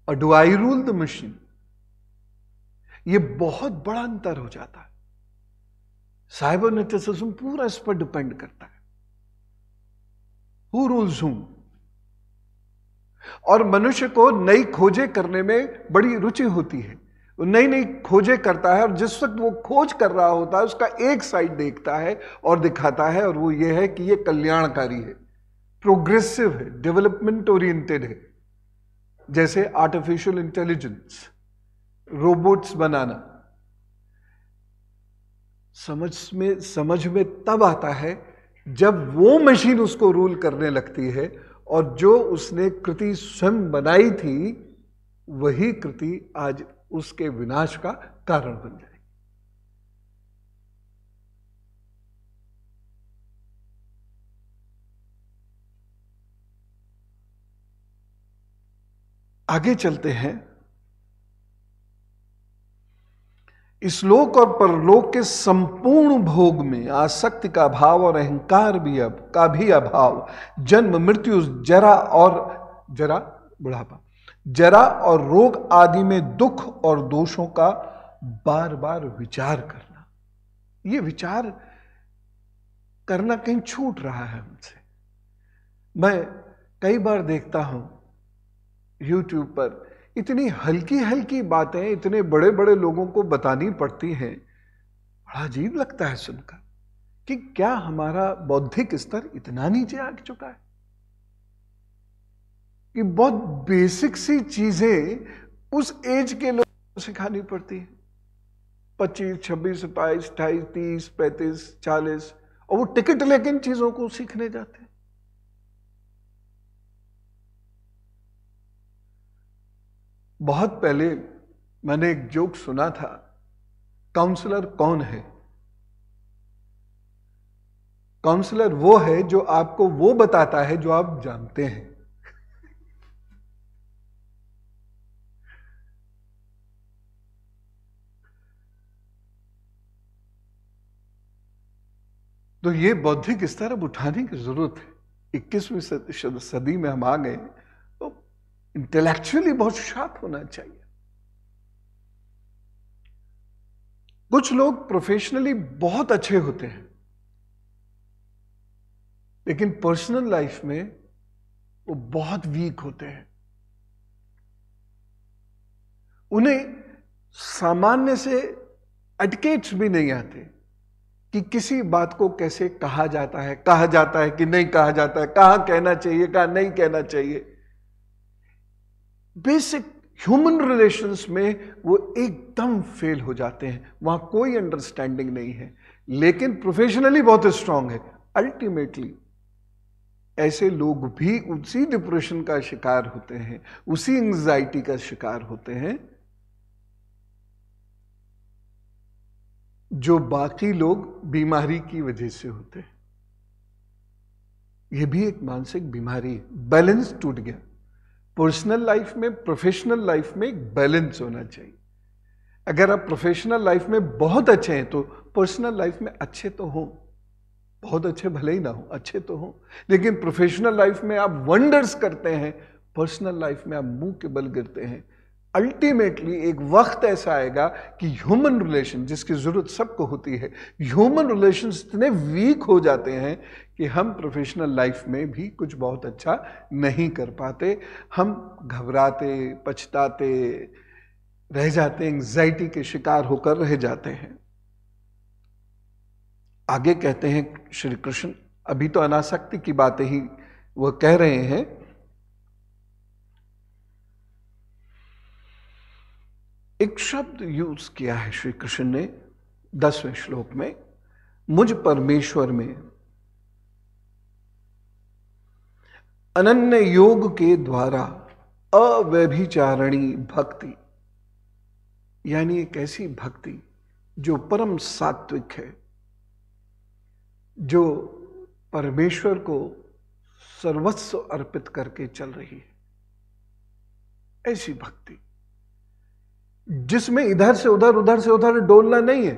और do I rule the machine ये बहुत बड़ा अंतर हो जाता है साइबर साइबरनेटिसिज्म पूरा इस पर डिपेंड करता है हु रूल्स जूम और मनुष्य को नई खोजें करने में बड़ी रुचि होती है नई नई खोजें करता है और जिस वक्त वो खोज कर रहा होता है उसका एक साइड देखता है और दिखाता है और वो ये है कि ये कल्याणकारी है प्रोग्रेसिव है डेवलपमेंट ओरिएंटेड है जैसे आर्टिफिशियल इंटेलिजेंस रोबोट्स बनाना समझ में समझ में तब आता है जब वो मशीन उसको रूल करने लगती है और जो उसने कृति स्वयं बनाई थी वही कृति आज उसके विनाश का कारण बन जाएगी आगे चलते हैं लोक और परलोक के संपूर्ण भोग में आसक्ति का भाव और अहंकार भी अब का भी अभाव जन्म मृत्यु जरा और जरा बुढ़ापा जरा और रोग आदि में दुख और दोषों का बार बार विचार करना ये विचार करना कहीं छूट रहा है हमसे मैं कई बार देखता हूं यूट्यूब पर इतनी हल्की हल्की बातें इतने बड़े बड़े लोगों को बतानी पड़ती हैं बड़ा अजीब लगता है सुनकर कि क्या हमारा बौद्धिक स्तर इतना नीचे आ चुका है कि बहुत बेसिक सी चीजें उस एज के लोगों को सिखानी पड़ती है पच्चीस छब्बीस सत्ताईस अट्ठाईस तीस पैंतीस चालीस और वो टिकट लेकिन चीजों को सीखने जाते हैं बहुत पहले मैंने एक जोक सुना था काउंसलर कौन है काउंसलर वो है जो आपको वो बताता है जो आप जानते हैं तो ये बौद्धिक स्तर अब उठाने की जरूरत है इक्कीसवीं सदी में हम आ गए इंटेलेक्चुअली बहुत शार्प होना चाहिए कुछ लोग प्रोफेशनली बहुत अच्छे होते हैं लेकिन पर्सनल लाइफ में वो बहुत वीक होते हैं उन्हें सामान्य से एडकेट्स भी नहीं आते कि किसी बात को कैसे कहा जाता है कहा जाता है कि नहीं कहा जाता है कहा कहना चाहिए कहा नहीं कहना चाहिए बेसिक ह्यूमन रिलेशंस में वो एकदम फेल हो जाते हैं वहाँ कोई अंडरस्टैंडिंग नहीं है लेकिन प्रोफेशनली बहुत स्ट्रांग है अल्टीमेटली ऐसे लोग भी उसी डिप्रेशन का शिकार होते हैं उसी एंजाइटी का शिकार होते हैं जो बाकी लोग बीमारी की वजह से होते हैं यह भी एक मानसिक बीमारी बैलेंस टूट गया पर्सनल लाइफ में प्रोफेशनल लाइफ में एक बैलेंस होना चाहिए अगर आप प्रोफेशनल लाइफ में बहुत अच्छे हैं तो पर्सनल लाइफ में अच्छे तो हों बहुत अच्छे भले ही ना हो अच्छे तो हों लेकिन प्रोफेशनल लाइफ में आप वंडर्स करते हैं पर्सनल लाइफ में आप मुंह के बल गिरते हैं अल्टीमेटली एक वक्त ऐसा आएगा कि ह्यूमन रिलेशन जिसकी ज़रूरत सबको होती है ह्यूमन रिलेशन इतने वीक हो जाते हैं कि हम प्रोफेशनल लाइफ में भी कुछ बहुत अच्छा नहीं कर पाते हम घबराते पछताते रह जाते एंग्जाइटी के शिकार होकर रह जाते हैं आगे कहते हैं श्री कृष्ण अभी तो अनासक्ति की बातें ही वह कह रहे हैं एक शब्द यूज किया है श्री कृष्ण ने दसवें श्लोक में मुझ परमेश्वर में अनन्य योग के द्वारा अव्यभिचारणी भक्ति यानी एक ऐसी भक्ति जो परम सात्विक है जो परमेश्वर को सर्वस्व अर्पित करके चल रही है ऐसी भक्ति जिसमें इधर से उधर उधर से उधर डोलना नहीं है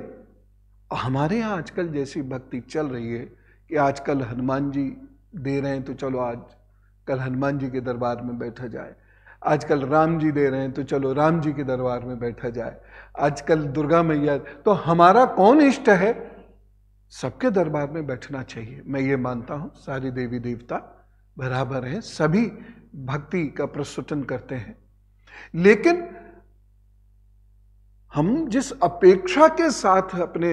हमारे यहां आजकल जैसी भक्ति चल रही है कि आजकल हनुमान जी दे रहे हैं तो चलो आज कल हनुमान जी के दरबार में बैठा जाए आजकल राम जी दे रहे हैं तो चलो राम जी के दरबार में बैठा जाए आजकल दुर्गा मैया तो हमारा कौन इष्ट है सबके दरबार में बैठना चाहिए मैं ये मानता हूँ सारी देवी देवता बराबर हैं सभी भक्ति का प्रस्तुतन करते हैं लेकिन हम जिस अपेक्षा के साथ अपने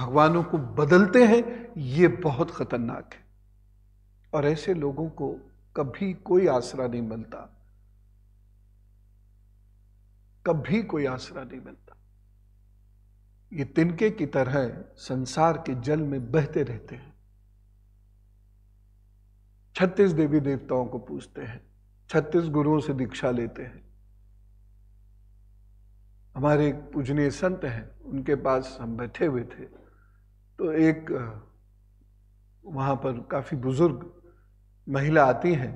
भगवानों को बदलते हैं ये बहुत खतरनाक है और ऐसे लोगों को कभी कोई आसरा नहीं मिलता कभी कोई आसरा नहीं मिलता ये तिनके की तरह संसार के जल में बहते रहते हैं छत्तीस देवी देवताओं को पूजते हैं छत्तीस गुरुओं से दीक्षा लेते हैं हमारे एक पूजनीय संत हैं उनके पास हम बैठे हुए थे तो एक वहाँ पर काफ़ी बुजुर्ग महिला आती हैं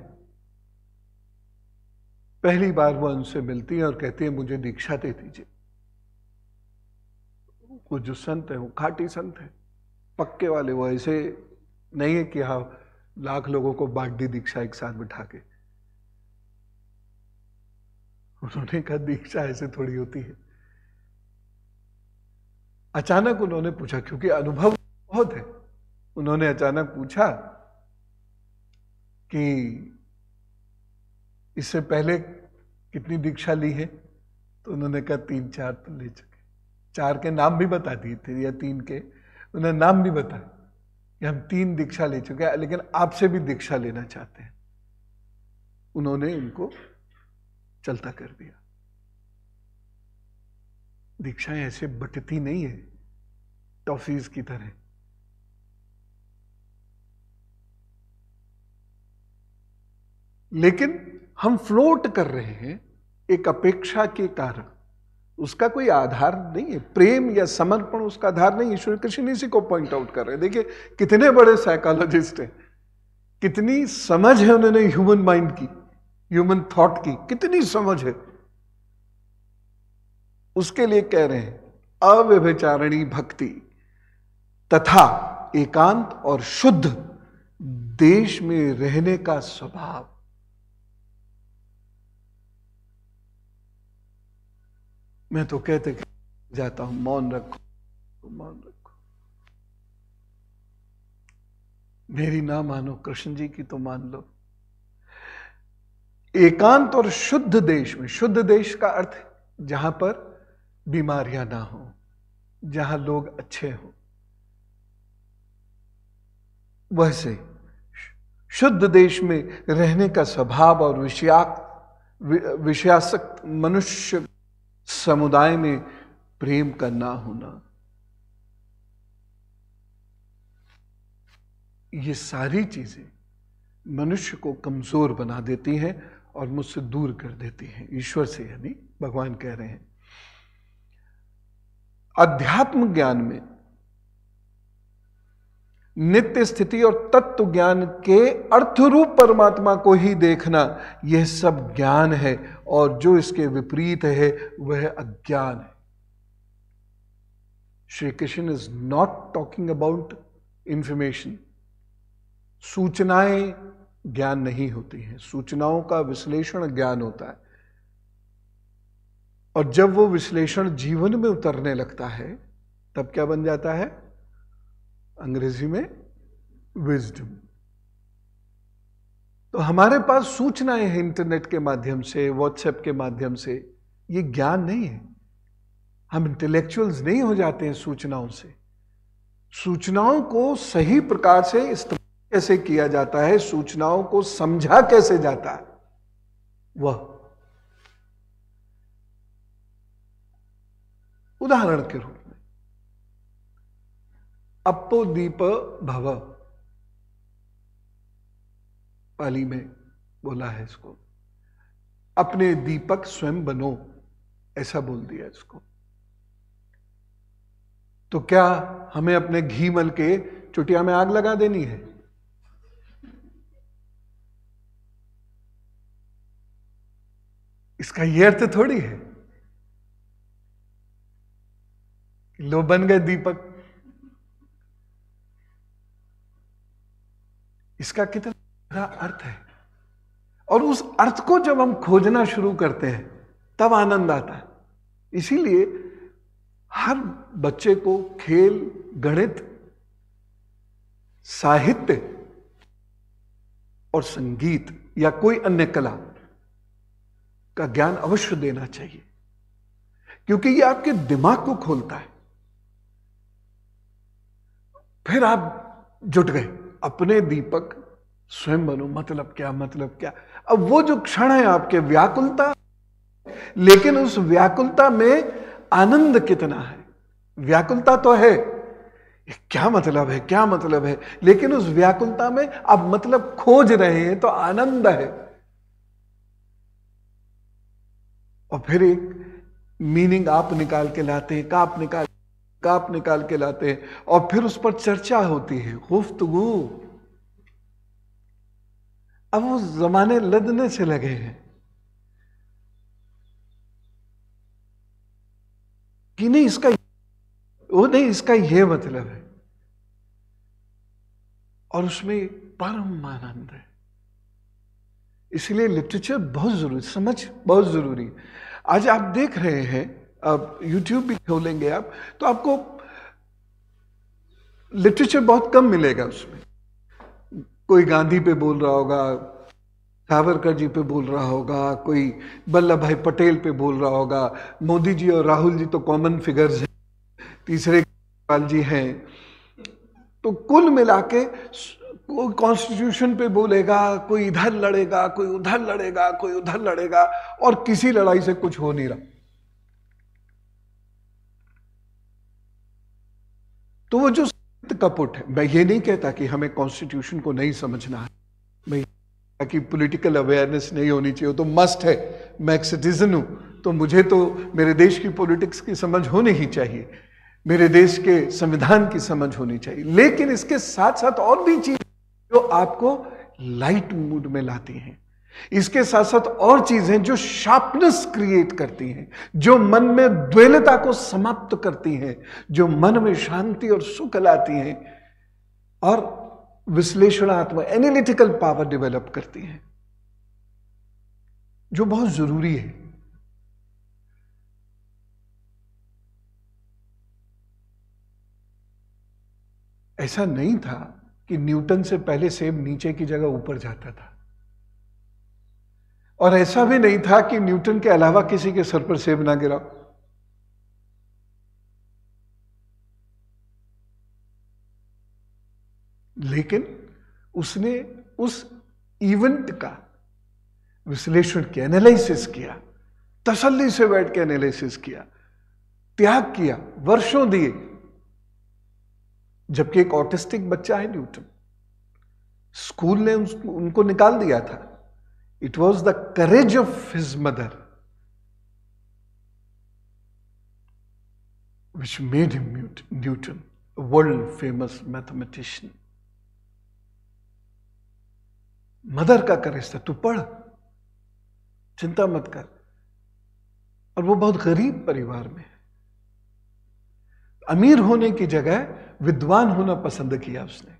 पहली बार वह उनसे मिलती है और कहती है मुझे दीक्षा दे दीजिए वो जो संत है वो खाटी संत है पक्के वाले वो ऐसे नहीं है कि हाँ लाख लोगों को बांट दी दीक्षा एक साथ बिठा के उन्होंने कहा दीक्षा ऐसे थोड़ी होती है अचानक उन्होंने पूछा क्योंकि अनुभव बहुत है उन्होंने अचानक पूछा कि इससे पहले कितनी दीक्षा ली है तो उन्होंने कहा तीन चार तो ले चुके चार के नाम भी बता दिए थे या तीन के उन्होंने नाम भी बता कि हम तीन दीक्षा ले चुके हैं लेकिन आपसे भी दीक्षा लेना चाहते हैं उन्होंने उनको चलता कर दिया दीक्षाएं ऐसे बटती नहीं है टॉफीज की तरह लेकिन हम फ्लोट कर रहे हैं एक अपेक्षा के कारण उसका कोई आधार नहीं है प्रेम या समर्पण उसका आधार नहीं है श्री कृष्ण इसी को पॉइंट आउट कर रहे हैं देखिए कितने बड़े साइकोलॉजिस्ट हैं कितनी समझ है उन्होंने ह्यूमन माइंड की ह्यूमन थॉट की कितनी समझ है उसके लिए कह रहे हैं अव्यभिचारणी भक्ति तथा एकांत और शुद्ध देश में रहने का स्वभाव मैं तो कहते कहते जाता हूं मौन रखो मौन रखो मेरी ना मानो कृष्ण जी की तो मान लो एकांत और शुद्ध देश में शुद्ध देश का अर्थ जहां पर बीमारियां ना हो जहां लोग अच्छे हो वैसे शुद्ध देश में रहने का स्वभाव और विषयाक विषयासक्त मनुष्य समुदाय में प्रेम का ना होना ये सारी चीजें मनुष्य को कमजोर बना देती हैं और मुझसे दूर कर देती हैं ईश्वर से यानी भगवान कह रहे हैं अध्यात्म ज्ञान में नित्य स्थिति और तत्व ज्ञान के अर्थरूप परमात्मा को ही देखना यह सब ज्ञान है और जो इसके विपरीत है वह अज्ञान है Shri Krishna is not talking about information सूचनाएं ज्ञान नहीं होती हैं सूचनाओं का विश्लेषण ज्ञान होता है और जब वो विश्लेषण जीवन में उतरने लगता है तब क्या बन जाता है अंग्रेजी में विजडम तो हमारे पास सूचनाएं हैं इंटरनेट के माध्यम से व्हाट्सएप के माध्यम से ये ज्ञान नहीं है हम इंटेलेक्चुअल्स नहीं हो जाते हैं सूचनाओं से सूचनाओं को सही प्रकार से इस्तेमाल कैसे किया जाता है सूचनाओं को समझा कैसे जाता है वह उदाहरण के रूप अपोदीप भव पाली में बोला है इसको अपने दीपक स्वयं बनो ऐसा बोल दिया इसको तो क्या हमें अपने घी मल के चुटिया में आग लगा देनी है इसका यह अर्थ थोड़ी है लो बन गए दीपक इसका कितना बड़ा अर्थ है और उस अर्थ को जब हम खोजना शुरू करते हैं तब आनंद आता है इसीलिए हर बच्चे को खेल गणित साहित्य और संगीत या कोई अन्य कला का ज्ञान अवश्य देना चाहिए क्योंकि यह आपके दिमाग को खोलता है फिर आप जुट गए अपने दीपक स्वयं बनो मतलब क्या मतलब क्या अब वो जो क्षण है आपके व्याकुलता लेकिन उस व्याकुलता में आनंद कितना है व्याकुलता तो है क्या मतलब है क्या मतलब है लेकिन उस व्याकुलता में आप मतलब खोज रहे हैं तो आनंद है और फिर एक मीनिंग आप निकाल के लाते हैं काप निकाल काप निकाल के लाते हैं और फिर उस पर चर्चा होती है गुफ्तगु अब वो जमाने लदने से लगे हैं कि नहीं इसका वो नहीं इसका यह मतलब है और उसमें परम आनंद है इसलिए लिटरेचर बहुत जरूरी समझ बहुत जरूरी आज आप देख रहे हैं यूट्यूब भी खोलेंगे आप तो आपको लिटरेचर बहुत कम मिलेगा उसमें कोई गांधी पे बोल रहा होगा सावरकर जी पे बोल रहा होगा कोई वल्लभ भाई पटेल पे बोल रहा होगा मोदी जी और राहुल जी तो कॉमन फिगर्स हैं तीसरे पाल जी हैं तो कुल मिला के कोई कॉन्स्टिट्यूशन पे बोलेगा कोई इधर लड़ेगा कोई उधर लड़ेगा कोई उधर लड़ेगा और किसी लड़ाई से कुछ हो नहीं रहा तो वो जो कपुट है मैं ये नहीं कहता कि हमें कॉन्स्टिट्यूशन को नहीं समझना है मैं कि पॉलिटिकल अवेयरनेस नहीं होनी चाहिए तो मस्ट है मैं एक सिटीजन हूँ तो मुझे तो मेरे देश की पॉलिटिक्स की समझ होनी ही चाहिए मेरे देश के संविधान की समझ होनी चाहिए लेकिन इसके साथ साथ और भी चीज जो आपको लाइट मूड में लाती हैं इसके साथ साथ और चीजें जो शार्पनेस क्रिएट करती हैं जो मन में द्वेलता को समाप्त करती हैं जो मन में शांति और सुख लाती हैं और विश्लेषणात्मक एनालिटिकल पावर डेवलप करती हैं जो बहुत जरूरी है ऐसा नहीं था कि न्यूटन से पहले सेब नीचे की जगह ऊपर जाता था और ऐसा भी नहीं था कि न्यूटन के अलावा किसी के सर पर सेब ना गिरा लेकिन उसने उस इवेंट का विश्लेषण किया एनालिसिस किया तसल्ली से बैठ के एनालिसिस किया त्याग किया वर्षों दिए जबकि एक ऑटिस्टिक बच्चा है न्यूटन स्कूल ने उनको निकाल दिया था It was the courage of his mother which made him Newton, a world famous mathematician. Mother का करेज था तू पढ़ चिंता मत कर और वो बहुत गरीब परिवार में है अमीर होने की जगह विद्वान होना पसंद किया उसने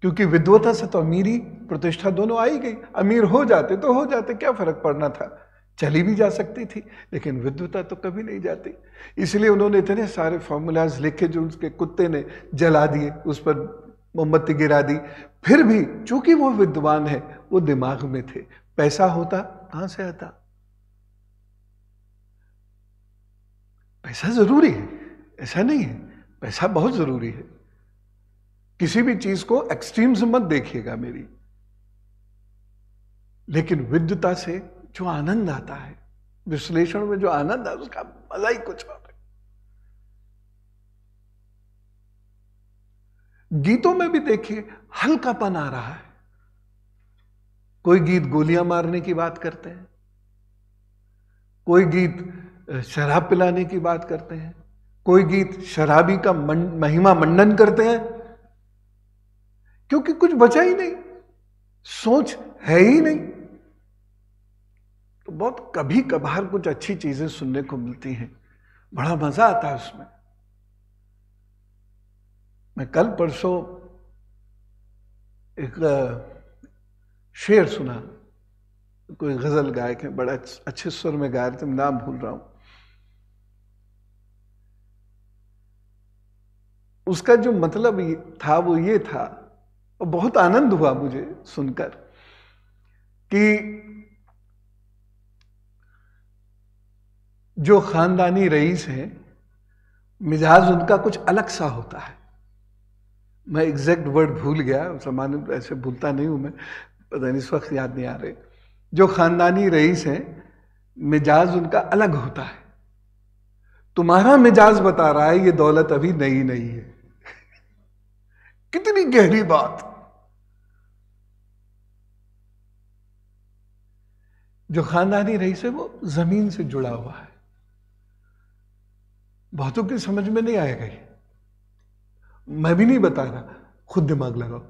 क्योंकि विद्वता से तो अमीरी प्रतिष्ठा दोनों आई गई अमीर हो जाते तो हो जाते क्या फर्क पड़ना था चली भी जा सकती थी लेकिन विद्वता तो कभी नहीं जाती इसलिए उन्होंने इतने सारे फॉर्मूलाज लिखे जो उसके कुत्ते ने जला दिए उस पर मोमबत्ती गिरा दी फिर भी चूंकि वो विद्वान है वो दिमाग में थे पैसा होता कहां से आता पैसा जरूरी है ऐसा नहीं है पैसा बहुत जरूरी है किसी भी चीज को एक्सट्रीम से मत देखिएगा मेरी लेकिन विद्यता से जो आनंद आता है विश्लेषण में जो आनंद है उसका मजा ही कुछ और है गीतों में भी देखिए हल्कापन आ रहा है कोई गीत गोलियां मारने की बात करते हैं कोई गीत शराब पिलाने की बात करते हैं कोई गीत शराबी का महिमा मंडन करते हैं क्योंकि कुछ बचा ही नहीं सोच है ही नहीं तो बहुत कभी कभार कुछ अच्छी चीजें सुनने को मिलती हैं बड़ा मजा आता है उसमें मैं कल परसों एक शेर सुना कोई गजल गायक है बड़ा अच्छे स्वर में गा रहे थे नाम भूल रहा हूं उसका जो मतलब था वो ये था और बहुत आनंद हुआ मुझे सुनकर कि जो खानदानी रईस हैं मिजाज उनका कुछ अलग सा होता है मैं एग्जैक्ट वर्ड भूल गया सामान्य ऐसे भूलता नहीं हूँ मैं पता नहीं इस वक्त याद नहीं आ रहे जो खानदानी रईस हैं मिजाज उनका अलग होता है तुम्हारा मिजाज बता रहा है ये दौलत अभी नई नहीं है कितनी गहरी बात जो खानदानी रईस है वो ज़मीन से जुड़ा हुआ है बहुतों की समझ में नहीं आएगा मैं भी नहीं बता रहा खुद दिमाग लगाओ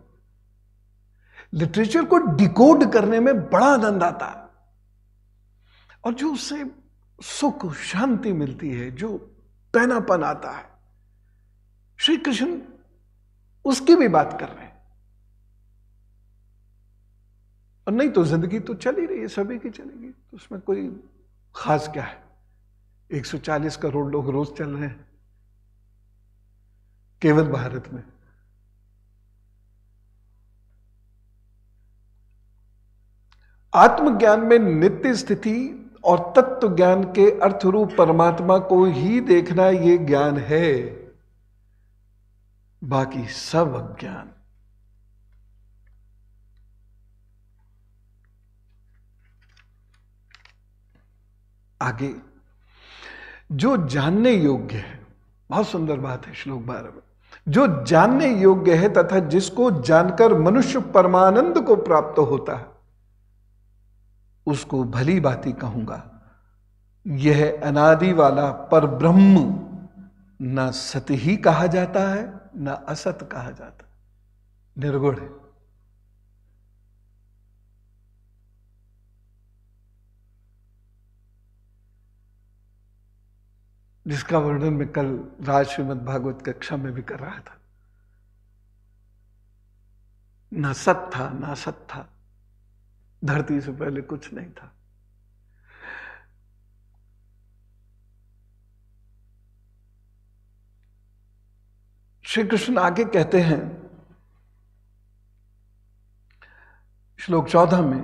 लिटरेचर को डिकोड करने में बड़ा आनंद आता है और जो उससे सुख शांति मिलती है जो पैनापन आता है श्री कृष्ण उसकी भी बात कर रहे और नहीं तो जिंदगी तो चल ही रही है सभी की चलेगी तो उसमें कोई खास क्या है 140 करोड़ लोग रोज चल रहे हैं केवल भारत में आत्मज्ञान में नित्य स्थिति और तत्व ज्ञान के अर्थ रूप परमात्मा को ही देखना यह ज्ञान है बाकी सब अज्ञान आगे जो जानने योग्य है बहुत सुंदर बात है श्लोक बारह में जो जानने योग्य है तथा जिसको जानकर मनुष्य परमानंद को प्राप्त होता है उसको भली बाती कहूंगा यह अनादि वाला पर ब्रह्म न सत ही कहा जाता है न असत कहा जाता निर्गुण है जिसका वर्णन मैं कल राज श्रीमद भागवत कक्षा में भी कर रहा था न सत था न सत था धरती से पहले कुछ नहीं था श्री कृष्ण आगे कहते हैं श्लोक चौदह में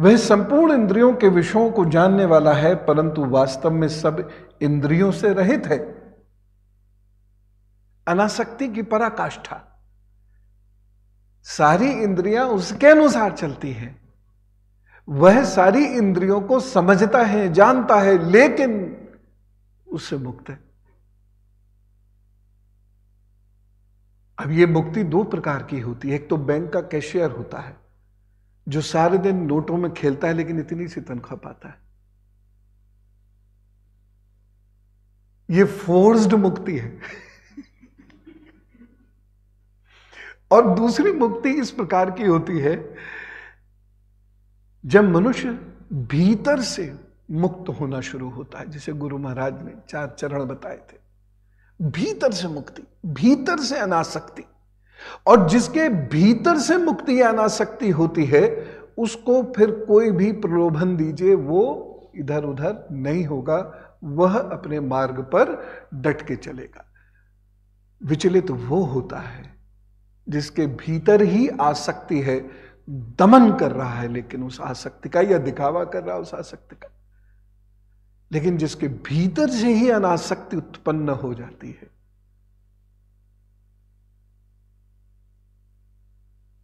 वह संपूर्ण इंद्रियों के विषयों को जानने वाला है परंतु वास्तव में सब इंद्रियों से रहित है अनासक्ति की पराकाष्ठा सारी इंद्रियां उसके अनुसार चलती हैं वह सारी इंद्रियों को समझता है जानता है लेकिन उससे मुक्त है अब यह मुक्ति दो प्रकार की होती है एक तो बैंक का कैशियर होता है जो सारे दिन नोटों में खेलता है लेकिन इतनी सी तनख्वाह पाता है ये फोर्स्ड मुक्ति है और दूसरी मुक्ति इस प्रकार की होती है जब मनुष्य भीतर से मुक्त होना शुरू होता है जिसे गुरु महाराज ने चार चरण बताए थे भीतर से मुक्ति भीतर से अनासक्ति और जिसके भीतर से मुक्ति आना शक्ति होती है उसको फिर कोई भी प्रलोभन दीजिए वो इधर उधर नहीं होगा वह अपने मार्ग पर डट के चलेगा विचलित तो वो होता है जिसके भीतर ही आसक्ति है दमन कर रहा है लेकिन उस आसक्ति का या दिखावा कर रहा है उस आसक्ति का लेकिन जिसके भीतर से ही अनासक्ति उत्पन्न हो जाती है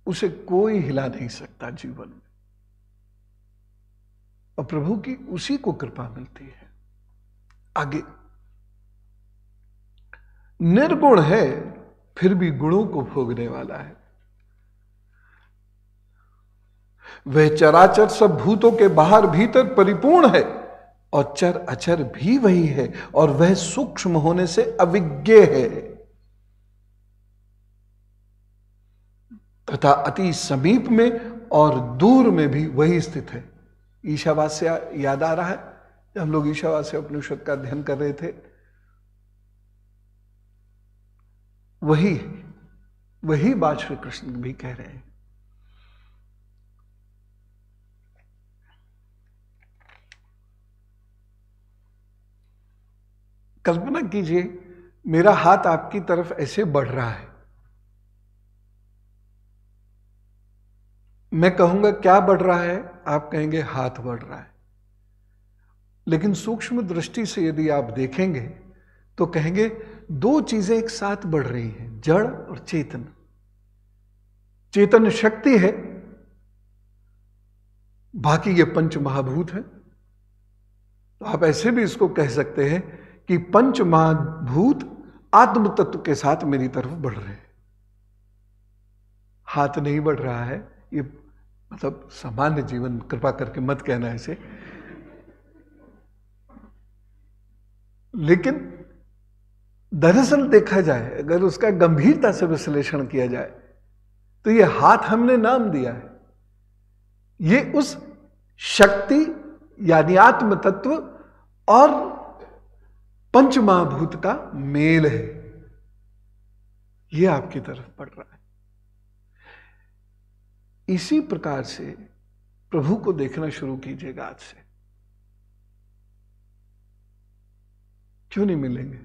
उसे कोई हिला नहीं सकता जीवन में और प्रभु की उसी को कृपा मिलती है आगे निर्गुण है फिर भी गुणों को भोगने वाला है वह चराचर सब भूतों के बाहर भीतर परिपूर्ण है और चर अचर भी वही है और वह सूक्ष्म होने से अविज्ञ है तथा अति समीप में और दूर में भी वही स्थित है ईशावास्य याद आ रहा है हम लोग ईशावास्य उपनिषद का अध्ययन कर रहे थे वही है वही बात श्री कृष्ण भी कह रहे हैं कल्पना कीजिए मेरा हाथ आपकी तरफ ऐसे बढ़ रहा है मैं कहूंगा क्या बढ़ रहा है आप कहेंगे हाथ बढ़ रहा है लेकिन सूक्ष्म दृष्टि से यदि आप देखेंगे तो कहेंगे दो चीजें एक साथ बढ़ रही हैं जड़ और चेतन चेतन शक्ति है बाकी ये पंच महाभूत है तो आप ऐसे भी इसको कह सकते हैं कि पंच महाभूत आत्म तत्व के साथ मेरी तरफ बढ़ रहे हैं हाथ नहीं बढ़ रहा है ये मतलब सामान्य जीवन कृपा करके मत कहना ऐसे लेकिन दरअसल देखा जाए अगर उसका गंभीरता से विश्लेषण किया जाए तो ये हाथ हमने नाम दिया है ये उस शक्ति यानी आत्म तत्व और पंच महाभूत का मेल है ये आपकी तरफ पड़ रहा है इसी प्रकार से प्रभु को देखना शुरू कीजिएगा आज से क्यों नहीं मिलेंगे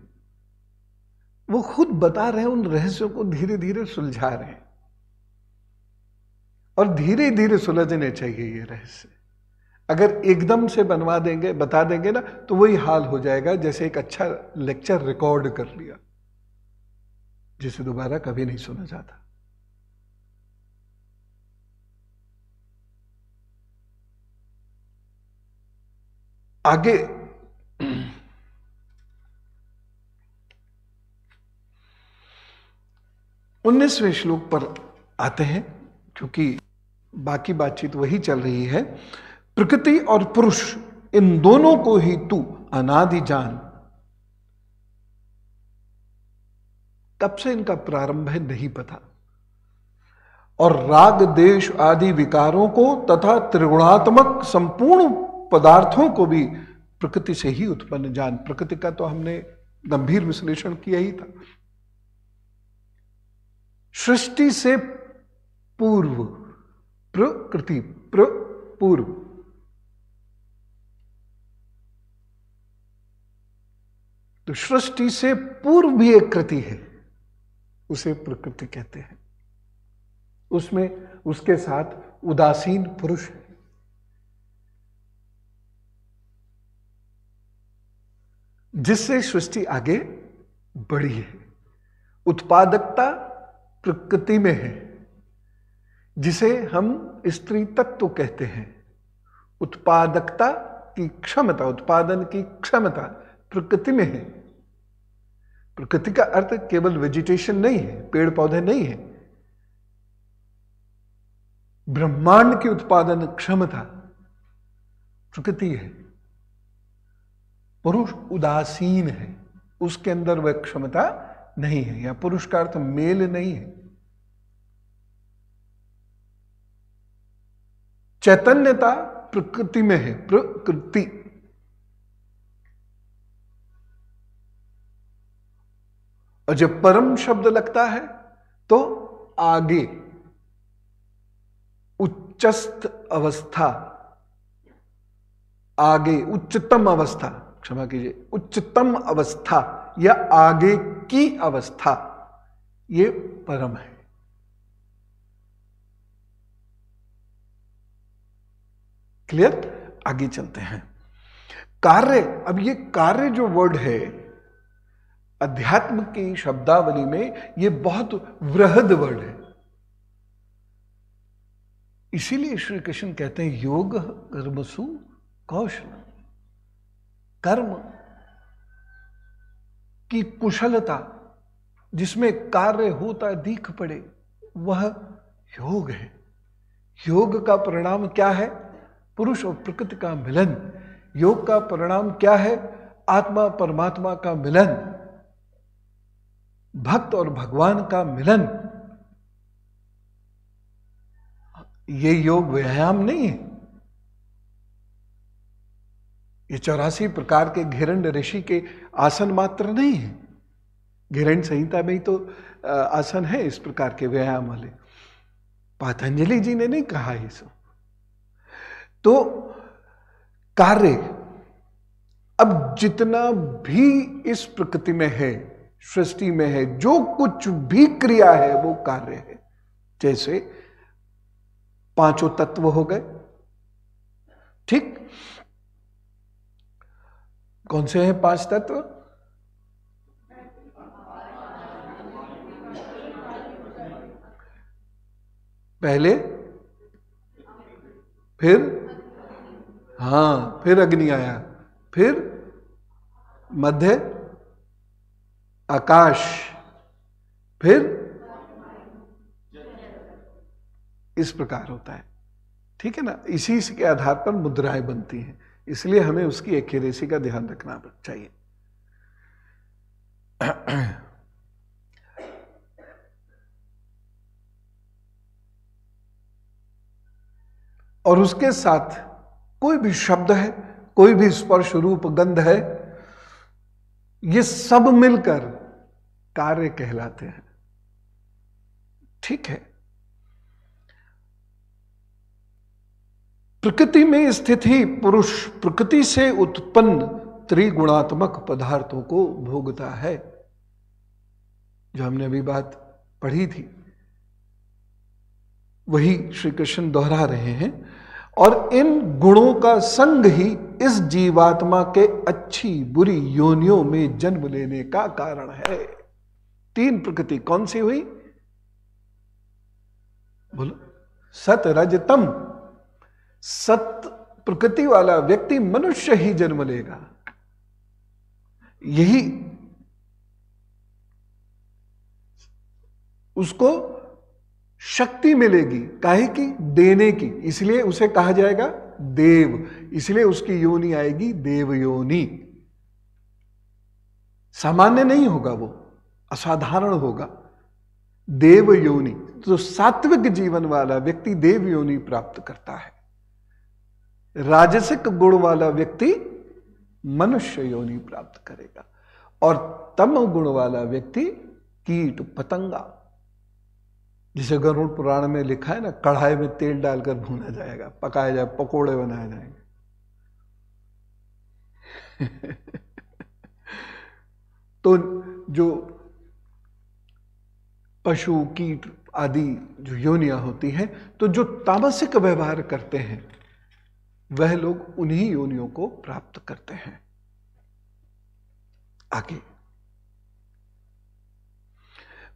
वो खुद बता रहे हैं उन रहस्यों को धीरे धीरे सुलझा रहे हैं और धीरे धीरे सुलझने चाहिए ये रहस्य अगर एकदम से बनवा देंगे बता देंगे ना तो वही हाल हो जाएगा जैसे एक अच्छा लेक्चर रिकॉर्ड कर लिया जिसे दोबारा कभी नहीं सुना जाता आगे उन्नीसवें श्लोक पर आते हैं क्योंकि बाकी बातचीत वही चल रही है प्रकृति और पुरुष इन दोनों को ही तू अनादि जान तब से इनका प्रारंभ है नहीं पता और राग देश आदि विकारों को तथा त्रिगुणात्मक संपूर्ण पदार्थों को भी प्रकृति से ही उत्पन्न जान प्रकृति का तो हमने गंभीर विश्लेषण किया ही था सृष्टि से पूर्व प्रकृति प्र पूर्व तो सृष्टि से पूर्व भी एक कृति है उसे प्रकृति कहते हैं उसमें उसके साथ उदासीन पुरुष है जिससे सृष्टि आगे बढ़ी है उत्पादकता प्रकृति में है जिसे हम स्त्री तत्व कहते हैं उत्पादकता की क्षमता उत्पादन की क्षमता प्रकृति में है प्रकृति का अर्थ केवल वेजिटेशन नहीं है पेड़ पौधे नहीं है ब्रह्मांड की उत्पादन क्षमता प्रकृति है पुरुष उदासीन है उसके अंदर वह क्षमता नहीं है या पुरुष का अर्थ मेल नहीं है चैतन्यता प्रकृति में है प्रकृति और जब परम शब्द लगता है तो आगे उच्चस्त अवस्था आगे उच्चतम अवस्था क्षमा कीजिए उच्चतम अवस्था या आगे की अवस्था ये परम है क्लियर आगे चलते हैं कार्य अब ये कार्य जो वर्ड है अध्यात्म की शब्दावली में ये बहुत वृहद वर्ड है इसीलिए श्री कृष्ण कहते हैं योग कर्मसु कौशल कर्म की कुशलता जिसमें कार्य होता दीख पड़े वह योग है योग का परिणाम क्या है पुरुष और प्रकृति का मिलन योग का परिणाम क्या है आत्मा परमात्मा का मिलन भक्त और भगवान का मिलन ये योग व्यायाम नहीं है ये चौरासी प्रकार के घिरण ऋषि के आसन मात्र नहीं है घिरण संहिता में ही तो आसन है इस प्रकार के व्यायाम वाले पातंजलि जी ने नहीं कहा ये सब तो कार्य अब जितना भी इस प्रकृति में है सृष्टि में है जो कुछ भी क्रिया है वो कार्य है जैसे पांचों तत्व हो गए ठीक कौन से हैं पांच तत्व पहले फिर हाँ फिर अग्नि आया फिर मध्य आकाश फिर इस प्रकार होता है ठीक है ना इसी के आधार पर मुद्राएं बनती हैं इसलिए हमें उसकी एक्यूरेसी का ध्यान रखना चाहिए और उसके साथ कोई भी शब्द है कोई भी स्पर्श रूप गंध है ये सब मिलकर कार्य कहलाते हैं ठीक है प्रकृति में स्थित ही पुरुष प्रकृति से उत्पन्न त्रिगुणात्मक पदार्थों को भोगता है जो हमने अभी बात पढ़ी थी वही श्री कृष्ण दोहरा रहे हैं और इन गुणों का संग ही इस जीवात्मा के अच्छी बुरी योनियों में जन्म लेने का कारण है तीन प्रकृति कौन सी हुई बोलो सत रजतम सत प्रकृति वाला व्यक्ति मनुष्य ही जन्म लेगा यही उसको शक्ति मिलेगी काहे की देने की इसलिए उसे कहा जाएगा देव इसलिए उसकी योनि आएगी देव योनि सामान्य नहीं होगा वो असाधारण होगा देव योनि तो सात्विक जीवन वाला व्यक्ति देव योनि प्राप्त करता है राजसिक गुण वाला व्यक्ति मनुष्य योनि प्राप्त करेगा और तम गुण वाला व्यक्ति कीट पतंगा जिसे गरुड़ पुराण में लिखा है ना कढ़ाई में तेल डालकर भूना जाएगा पकाया जाए पकोड़े बनाए जाएंगे तो जो पशु कीट आदि जो योनियां होती हैं तो जो तामसिक व्यवहार करते हैं वह लोग उन्हीं योनियों को प्राप्त करते हैं आगे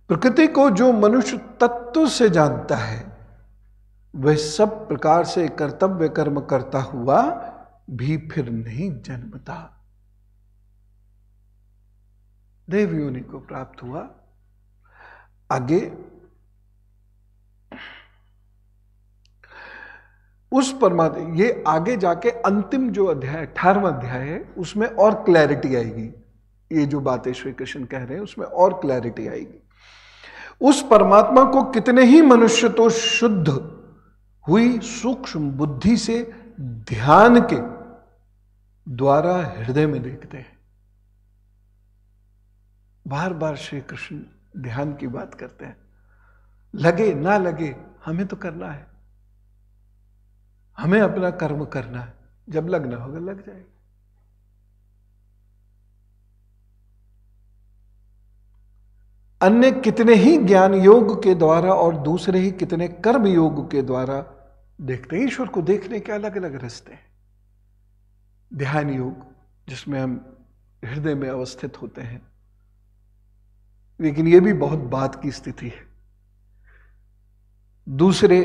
प्रकृति को जो मनुष्य तत्व से जानता है वह सब प्रकार से कर्तव्य कर्म करता हुआ भी फिर नहीं जन्मता देव योनि को प्राप्त हुआ आगे उस परमात्मा ये आगे जाके अंतिम जो अध्याय अठारवा अध्याय है उसमें और क्लैरिटी आएगी ये जो बातें श्री कृष्ण कह रहे हैं उसमें और क्लैरिटी आएगी उस परमात्मा को कितने ही मनुष्य तो शुद्ध हुई सूक्ष्म बुद्धि से ध्यान के द्वारा हृदय में देखते हैं बार बार श्री कृष्ण ध्यान की बात करते हैं लगे ना लगे हमें तो करना है हमें अपना कर्म करना है जब लगना होगा लग जाएगा अन्य कितने ही ज्ञान योग के द्वारा और दूसरे ही कितने कर्म योग के द्वारा देखते हैं ईश्वर को देखने के अलग अलग रास्ते हैं ध्यान योग जिसमें हम हृदय में अवस्थित होते हैं लेकिन यह भी बहुत बात की स्थिति है दूसरे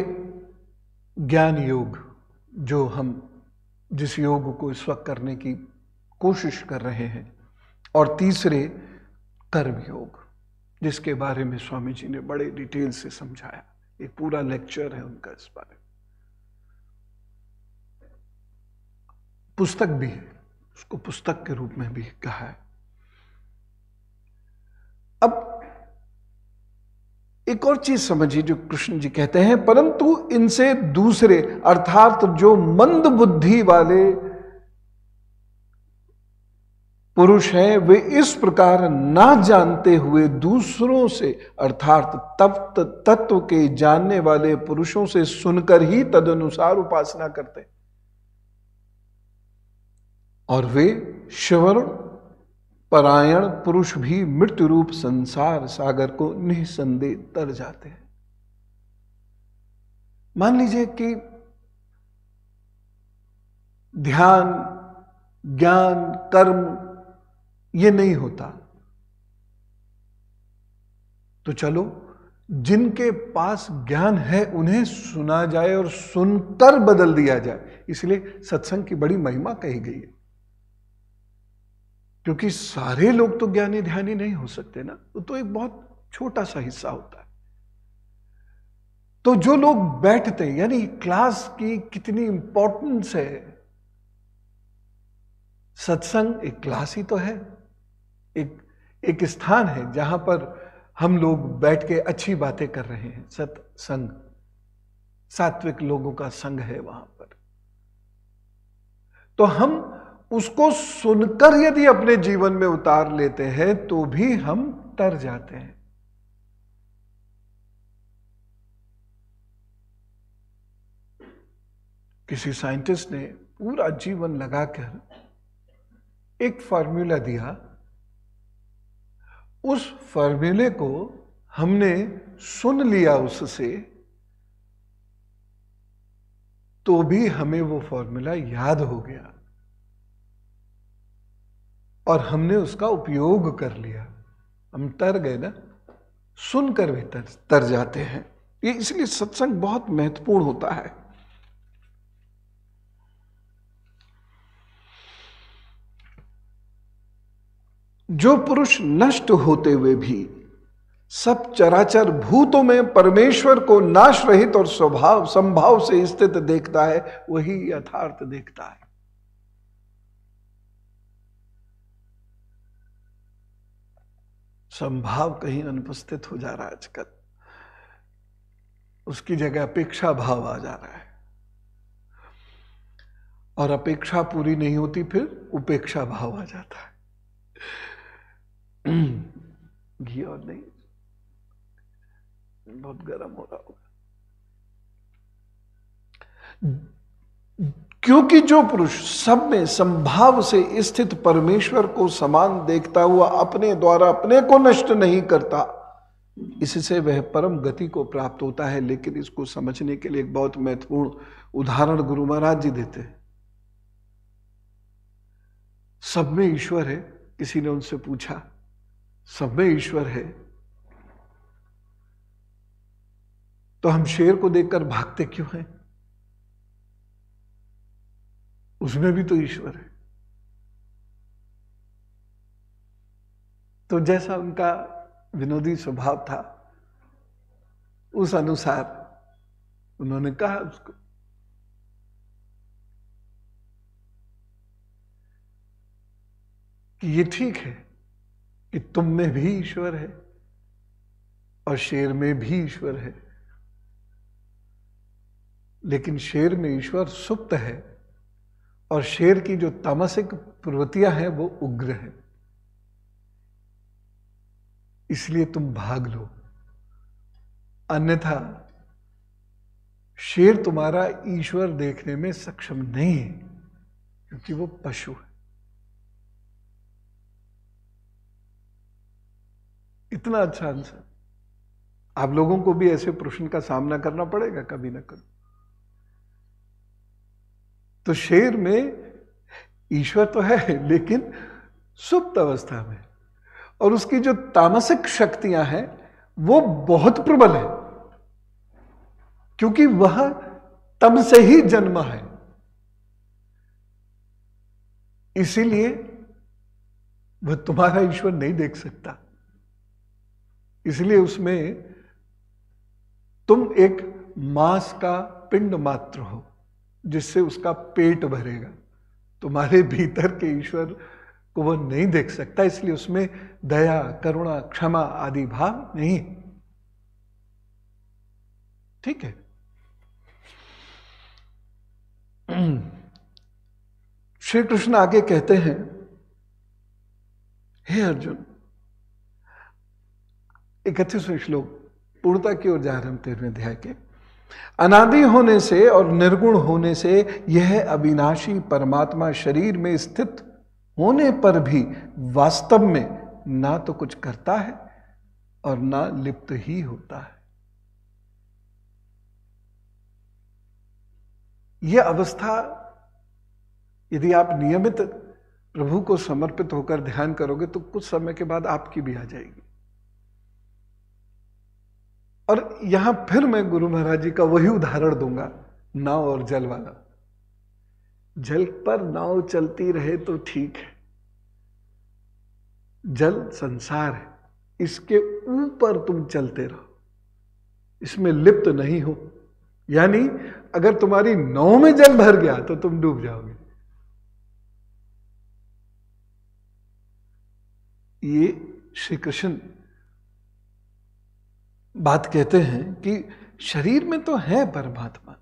ज्ञान योग जो हम जिस योग को इस वक्त करने की कोशिश कर रहे हैं और तीसरे कर्म योग जिसके बारे में स्वामी जी ने बड़े डिटेल से समझाया ये पूरा लेक्चर है उनका इस बारे में पुस्तक भी है उसको पुस्तक के रूप में भी कहा है अब एक और चीज समझिए जो कृष्ण जी कहते हैं परंतु इनसे दूसरे अर्थात जो मंद बुद्धि वाले पुरुष हैं वे इस प्रकार ना जानते हुए दूसरों से अर्थात तप्त तत्व के जानने वाले पुरुषों से सुनकर ही तदनुसार उपासना करते और वे शिवरण परायण पुरुष भी मृत्यु रूप संसार सागर को निसंदेह तर जाते हैं मान लीजिए कि ध्यान ज्ञान कर्म ये नहीं होता तो चलो जिनके पास ज्ञान है उन्हें सुना जाए और सुनकर बदल दिया जाए इसलिए सत्संग की बड़ी महिमा कही गई है क्योंकि सारे लोग तो ज्ञानी ध्यानी नहीं हो सकते ना वो तो, तो एक बहुत छोटा सा हिस्सा होता है तो जो लोग बैठते यानी क्लास की कितनी इंपॉर्टेंस है सत्संग एक क्लास ही तो है एक एक स्थान है जहां पर हम लोग बैठ के अच्छी बातें कर रहे हैं सत्संग सात्विक लोगों का संग है वहां पर तो हम उसको सुनकर यदि अपने जीवन में उतार लेते हैं तो भी हम तर जाते हैं किसी साइंटिस्ट ने पूरा जीवन लगाकर एक फॉर्मूला दिया उस फॉर्मूले को हमने सुन लिया उससे तो भी हमें वो फॉर्मूला याद हो गया और हमने उसका उपयोग कर लिया हम तर गए ना सुनकर भी तर तर जाते हैं ये इसलिए सत्संग बहुत महत्वपूर्ण होता है जो पुरुष नष्ट होते हुए भी सब चराचर भूतों में परमेश्वर को नाश रहित और स्वभाव संभाव से स्थित देखता है वही यथार्थ देखता है संभाव कहीं अनुपस्थित हो जा रहा है आजकल उसकी जगह अपेक्षा भाव आ जा रहा है और अपेक्षा पूरी नहीं होती फिर उपेक्षा भाव आ जाता है घी और नहीं बहुत गर्म हो रहा होगा क्योंकि जो पुरुष सब में संभाव से स्थित परमेश्वर को समान देखता हुआ अपने द्वारा अपने को नष्ट नहीं करता इससे वह परम गति को प्राप्त होता है लेकिन इसको समझने के लिए एक बहुत महत्वपूर्ण उदाहरण गुरु महाराज जी देते हैं सब में ईश्वर है किसी ने उनसे पूछा सब में ईश्वर है तो हम शेर को देखकर भागते क्यों हैं उसमें भी तो ईश्वर है तो जैसा उनका विनोदी स्वभाव था उस अनुसार उन्होंने कहा उसको कि ये ठीक है कि तुम में भी ईश्वर है और शेर में भी ईश्वर है लेकिन शेर में ईश्वर सुप्त है और शेर की जो तामसिक प्रवृत्तियां हैं वो उग्र हैं इसलिए तुम भाग लो अन्यथा शेर तुम्हारा ईश्वर देखने में सक्षम नहीं है क्योंकि वो पशु है इतना अच्छा आंसर आप लोगों को भी ऐसे प्रश्न का सामना करना पड़ेगा कभी ना कभी तो शेर में ईश्वर तो है लेकिन सुप्त अवस्था में और उसकी जो तामसिक शक्तियां हैं वो बहुत प्रबल है क्योंकि वह तम से ही जन्म है इसीलिए वह तुम्हारा ईश्वर नहीं देख सकता इसलिए उसमें तुम एक मांस का पिंड मात्र हो जिससे उसका पेट भरेगा तुम्हारे भीतर के ईश्वर को वह नहीं देख सकता इसलिए उसमें दया करुणा क्षमा आदि भाव नहीं ठीक है श्री कृष्ण आगे कहते हैं हे अर्जुन इकतीसवें श्लोक पूर्णता की ओर जा रहे हम तेरहवें अध्याय के अनादि होने से और निर्गुण होने से यह अविनाशी परमात्मा शरीर में स्थित होने पर भी वास्तव में ना तो कुछ करता है और ना लिप्त ही होता है यह अवस्था यदि आप नियमित प्रभु को समर्पित होकर ध्यान करोगे तो कुछ समय के बाद आपकी भी आ जाएगी और यहां फिर मैं गुरु महाराज जी का वही उदाहरण दूंगा नाव और जल वाला जल पर नाव चलती रहे तो ठीक है जल संसार है इसके ऊपर तुम चलते रहो इसमें लिप्त नहीं हो यानी अगर तुम्हारी नाव में जल भर गया तो तुम डूब जाओगे ये श्री कृष्ण बात कहते हैं कि शरीर में तो है परमात्मा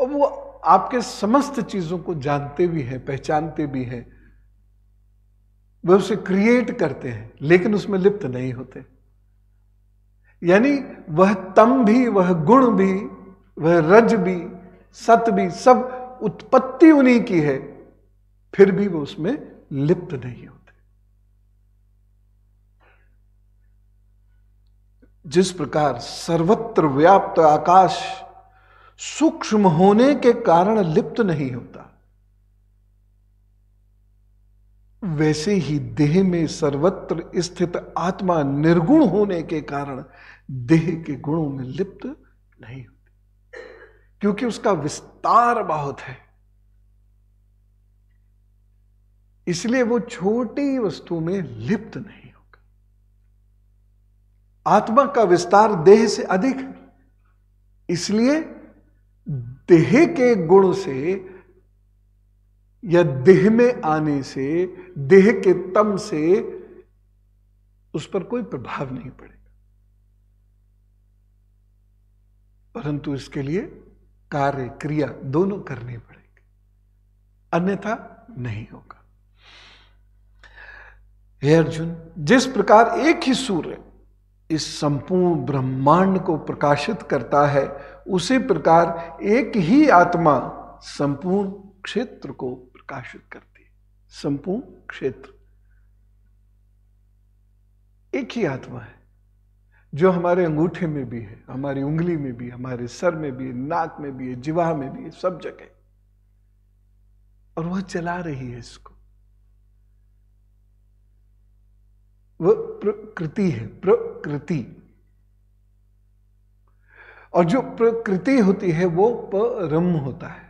और वो आपके समस्त चीजों को जानते भी हैं पहचानते भी हैं वे उसे क्रिएट करते हैं लेकिन उसमें लिप्त नहीं होते यानी वह तम भी वह गुण भी वह रज भी सत भी सब उत्पत्ति उन्हीं की है फिर भी वो उसमें लिप्त नहीं हो जिस प्रकार सर्वत्र व्याप्त आकाश सूक्ष्म होने के कारण लिप्त नहीं होता वैसे ही देह में सर्वत्र स्थित आत्मा निर्गुण होने के कारण देह के गुणों में लिप्त नहीं होती क्योंकि उसका विस्तार बहुत है इसलिए वो छोटी वस्तु में लिप्त नहीं आत्मा का विस्तार देह से अधिक है इसलिए देह के गुण से या देह में आने से देह के तम से उस पर कोई प्रभाव नहीं पड़ेगा परंतु इसके लिए कार्य क्रिया दोनों करनी पड़ेगी अन्यथा नहीं होगा हे अर्जुन जिस प्रकार एक ही सूर्य इस संपूर्ण ब्रह्मांड को प्रकाशित करता है उसी प्रकार एक ही आत्मा संपूर्ण क्षेत्र को प्रकाशित करती है संपूर्ण क्षेत्र एक ही आत्मा है जो हमारे अंगूठे में भी है हमारी उंगली में भी हमारे सर में भी नाक में भी है जीवा में भी है सब जगह और वह चला रही है इसको वह प्रकृति है प्रकृति और जो प्रकृति होती है वो परम होता है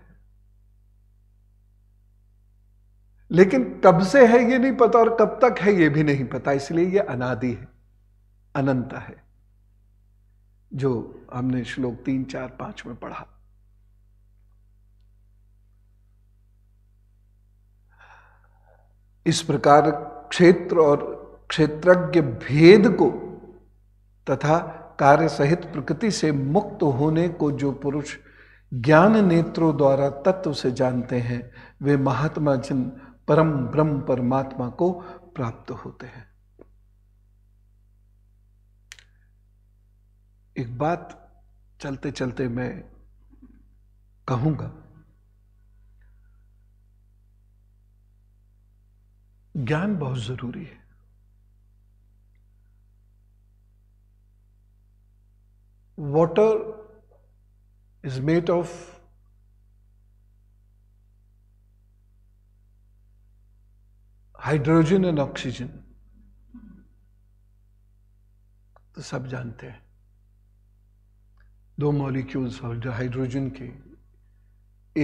लेकिन कब से है ये नहीं पता और कब तक है ये भी नहीं पता इसलिए ये अनादि है अनंत है जो हमने श्लोक तीन चार पांच में पढ़ा इस प्रकार क्षेत्र और क्षेत्रज्ञ भेद को तथा कार्य सहित प्रकृति से मुक्त होने को जो पुरुष ज्ञान नेत्रों द्वारा तत्व से जानते हैं वे महात्मा जिन परम ब्रह्म परमात्मा को प्राप्त होते हैं एक बात चलते चलते मैं कहूंगा ज्ञान बहुत जरूरी है water is made of hydrogen and oxygen तो सब जानते हैं दो मॉलिक्यूल्स हाइड्रोजन के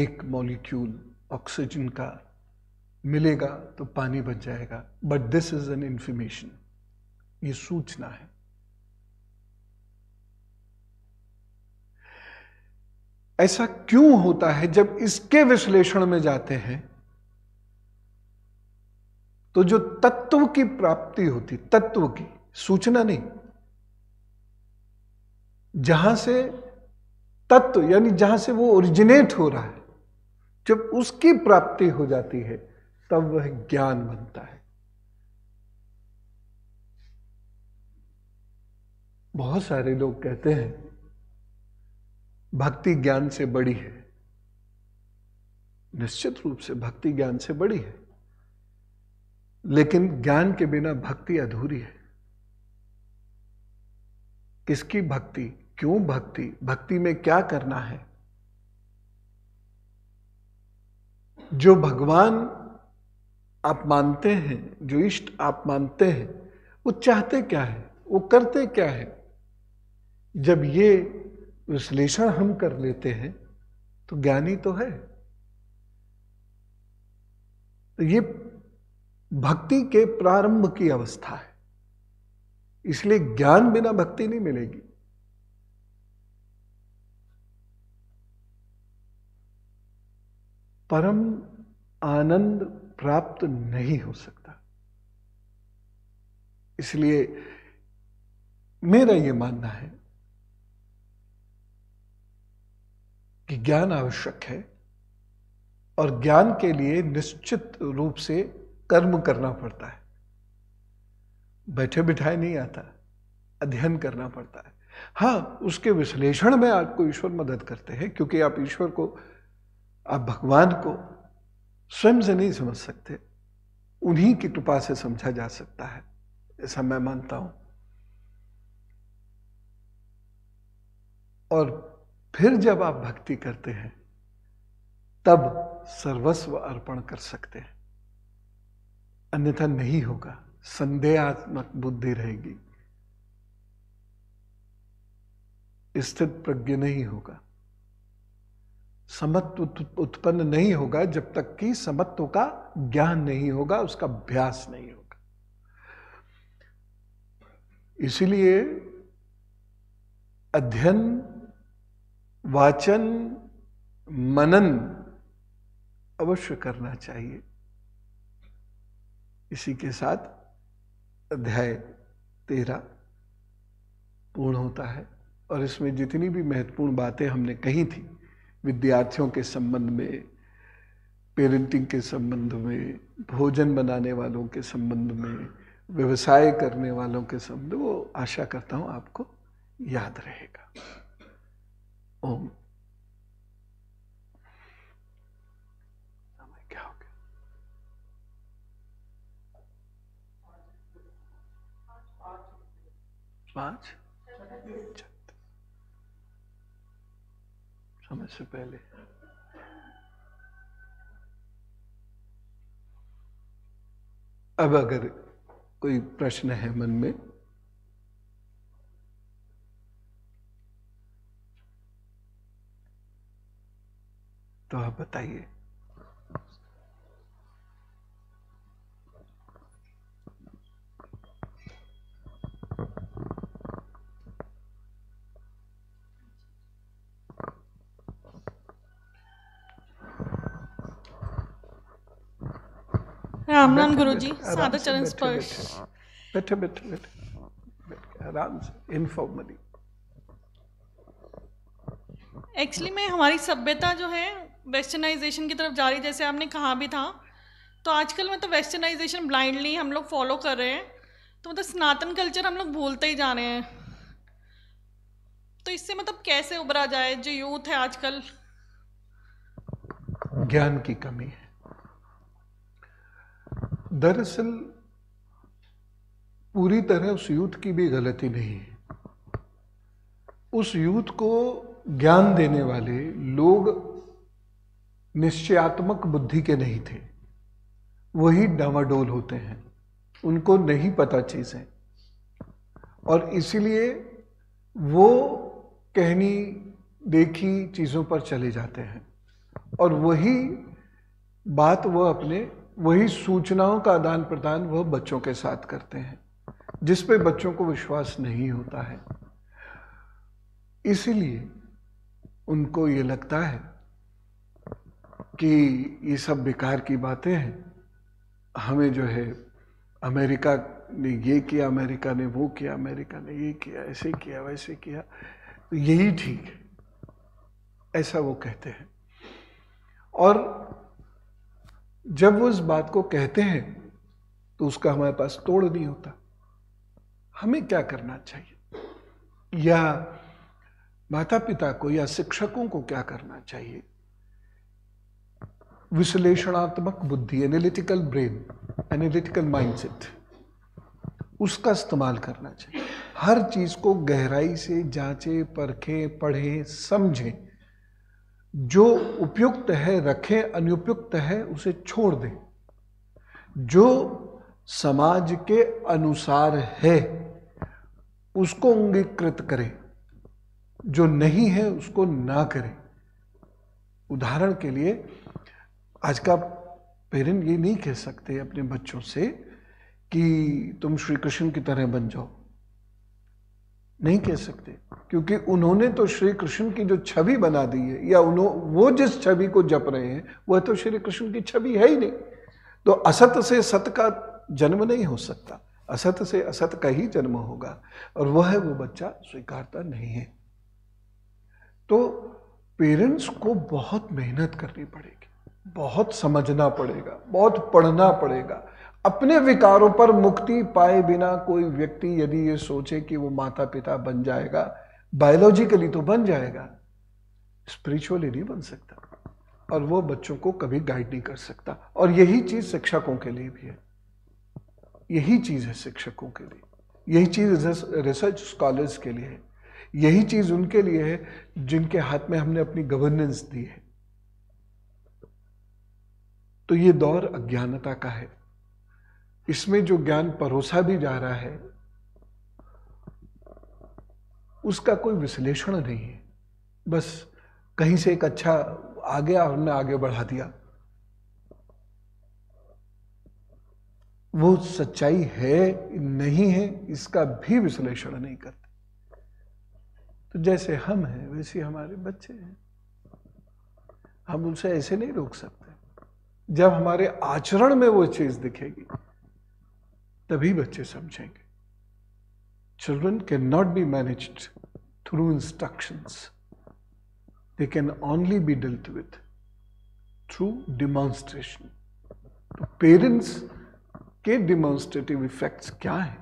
एक मॉलिक्यूल ऑक्सीजन का मिलेगा तो पानी बच जाएगा but this is an information ये सूचना है ऐसा क्यों होता है जब इसके विश्लेषण में जाते हैं तो जो तत्व की प्राप्ति होती तत्व की सूचना नहीं जहां से तत्व यानी जहां से वो ओरिजिनेट हो रहा है जब उसकी प्राप्ति हो जाती है तब वह ज्ञान बनता है बहुत सारे लोग कहते हैं भक्ति ज्ञान से बड़ी है निश्चित रूप से भक्ति ज्ञान से बड़ी है लेकिन ज्ञान के बिना भक्ति अधूरी है किसकी भक्ति क्यों भक्ति भक्ति में क्या करना है जो भगवान आप मानते हैं जो इष्ट आप मानते हैं वो चाहते क्या है वो करते क्या है जब ये विश्लेषण हम कर लेते हैं तो ज्ञानी तो है तो ये भक्ति के प्रारंभ की अवस्था है इसलिए ज्ञान बिना भक्ति नहीं मिलेगी परम आनंद प्राप्त नहीं हो सकता इसलिए मेरा ये मानना है कि ज्ञान आवश्यक है और ज्ञान के लिए निश्चित रूप से कर्म करना पड़ता है बैठे बिठाए नहीं आता अध्ययन करना पड़ता है हाँ उसके विश्लेषण में आपको ईश्वर मदद करते हैं क्योंकि आप ईश्वर को आप भगवान को स्वयं से नहीं समझ सकते उन्हीं की कृपा से समझा जा सकता है ऐसा मैं मानता हूं और फिर जब आप भक्ति करते हैं तब सर्वस्व अर्पण कर सकते हैं अन्यथा नहीं होगा संदेहात्मक बुद्धि रहेगी स्थित प्रज्ञ नहीं होगा समत्व उत्पन्न नहीं होगा जब तक कि समत्व का ज्ञान नहीं होगा उसका अभ्यास नहीं होगा इसलिए अध्ययन वाचन मनन अवश्य करना चाहिए इसी के साथ अध्याय तेरह पूर्ण होता है और इसमें जितनी भी महत्वपूर्ण बातें हमने कही थी विद्यार्थियों के संबंध में पेरेंटिंग के संबंध में भोजन बनाने वालों के संबंध में व्यवसाय करने वालों के संबंध वो आशा करता हूँ आपको याद रहेगा Om. पांच समय से पहले अब अगर कोई प्रश्न है मन में तो आप बताइए राम राम गुरु जी सादा चरण स्पर्श बैठे बैठे बैठे आराम से इनफॉर्मली एक्चुअली में हमारी सभ्यता जो है वेस्टर्नाइजेशन की तरफ जा रही जैसे आपने कहा भी था तो आजकल मतलब वेस्टर्नाइजेशन ब्लाइंडली हम लोग फॉलो कर रहे हैं तो मतलब सनातन कल्चर हम लोग भूलते ही जा रहे हैं तो इससे मतलब कैसे उभरा जाए जो यूथ है आजकल ज्ञान की कमी है दरअसल पूरी तरह उस यूथ की भी गलती नहीं है उस यूथ को ज्ञान देने वाले लोग निश्चयात्मक बुद्धि के नहीं थे वही डावाडोल होते हैं उनको नहीं पता चीज़ें और इसीलिए वो कहनी देखी चीज़ों पर चले जाते हैं और वही बात वह अपने वही सूचनाओं का आदान प्रदान वह बच्चों के साथ करते हैं जिस पे बच्चों को विश्वास नहीं होता है इसीलिए उनको ये लगता है कि ये सब बेकार की बातें हैं हमें जो है अमेरिका ने ये किया अमेरिका ने वो किया अमेरिका ने ये किया ऐसे किया वैसे किया तो यही ठीक है ऐसा वो कहते हैं और जब वो इस बात को कहते हैं तो उसका हमारे पास तोड़ नहीं होता हमें क्या करना चाहिए या माता पिता को या शिक्षकों को क्या करना चाहिए विश्लेषणात्मक बुद्धि एनालिटिकल ब्रेन एनालिटिकल माइंडसेट उसका इस्तेमाल करना चाहिए हर चीज़ को गहराई से जांचे परखें पढ़ें समझें जो उपयुक्त है रखें अनुपयुक्त है उसे छोड़ दें जो समाज के अनुसार है उसको अंगीकृत करें जो नहीं है उसको ना करें उदाहरण के लिए आज का पेरेंट ये नहीं कह सकते अपने बच्चों से कि तुम श्री कृष्ण की तरह बन जाओ नहीं कह सकते क्योंकि उन्होंने तो श्री कृष्ण की जो छवि बना दी है या उन्हों वो जिस छवि को जप रहे हैं वह तो श्री कृष्ण की छवि है ही नहीं तो असत से सत का जन्म नहीं हो सकता असत से असत का ही जन्म होगा और वह है वो बच्चा स्वीकारता नहीं है तो पेरेंट्स को बहुत मेहनत करनी पड़ेगी बहुत समझना पड़ेगा बहुत पढ़ना पड़ेगा अपने विकारों पर मुक्ति पाए बिना कोई व्यक्ति यदि ये सोचे कि वो माता पिता बन जाएगा बायोलॉजिकली तो बन जाएगा स्पिरिचुअली नहीं बन सकता और वो बच्चों को कभी गाइड नहीं कर सकता और यही चीज शिक्षकों के लिए भी है यही चीज है शिक्षकों के लिए यही चीज रिसर्च स्कॉलर्स के लिए है यही चीज उनके लिए है जिनके हाथ में हमने अपनी गवर्नेंस दी है तो ये दौर अज्ञानता का है इसमें जो ज्ञान परोसा भी जा रहा है उसका कोई विश्लेषण नहीं है बस कहीं से एक अच्छा आ गया हमने आगे बढ़ा दिया वो सच्चाई है नहीं है इसका भी विश्लेषण नहीं करते तो जैसे हम हैं वैसे हमारे बच्चे हैं हम उनसे ऐसे नहीं रोक सकते जब हमारे आचरण में वो चीज दिखेगी तभी बच्चे समझेंगे children can not be manage through instruction they can only be dealt with through demonstration parents के डिमॉन्स्ट्रेटिव इफेक्ट्स क्या है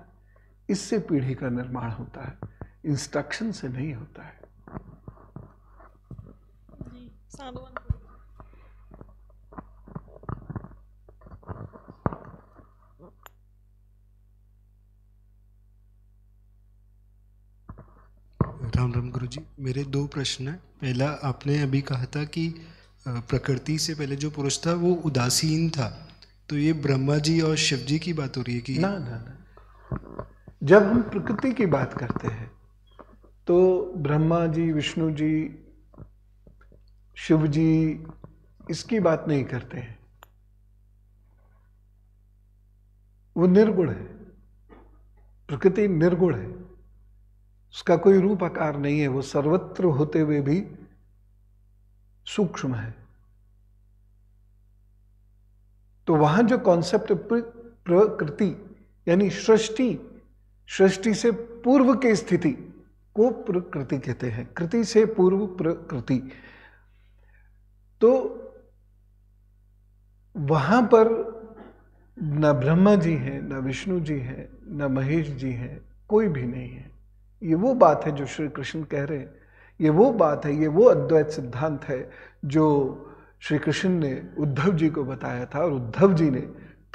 इससे पीढ़ी का निर्माण होता है इंस्ट्रक्शन से नहीं होता है राम राम गुरु जी मेरे दो प्रश्न हैं पहला आपने अभी कहा था कि प्रकृति से पहले जो पुरुष था वो उदासीन था तो ये ब्रह्मा जी और शिव जी की बात हो रही है कि ना ना ना जब हम प्रकृति की बात करते हैं तो ब्रह्मा जी विष्णु जी शिव जी इसकी बात नहीं करते हैं वो निर्गुण है प्रकृति निर्गुण है उसका कोई रूप आकार नहीं है वो सर्वत्र होते हुए भी सूक्ष्म है तो वहां जो कॉन्सेप्ट प्रकृति यानी सृष्टि सृष्टि से पूर्व की स्थिति को प्रकृति कहते हैं कृति से पूर्व प्रकृति तो वहां पर न ब्रह्मा जी हैं न विष्णु जी हैं न महेश जी हैं कोई भी नहीं है ये वो बात है जो श्री कृष्ण कह रहे हैं ये वो बात है ये वो अद्वैत सिद्धांत है जो श्री कृष्ण ने उद्धव जी को बताया था और उद्धव जी ने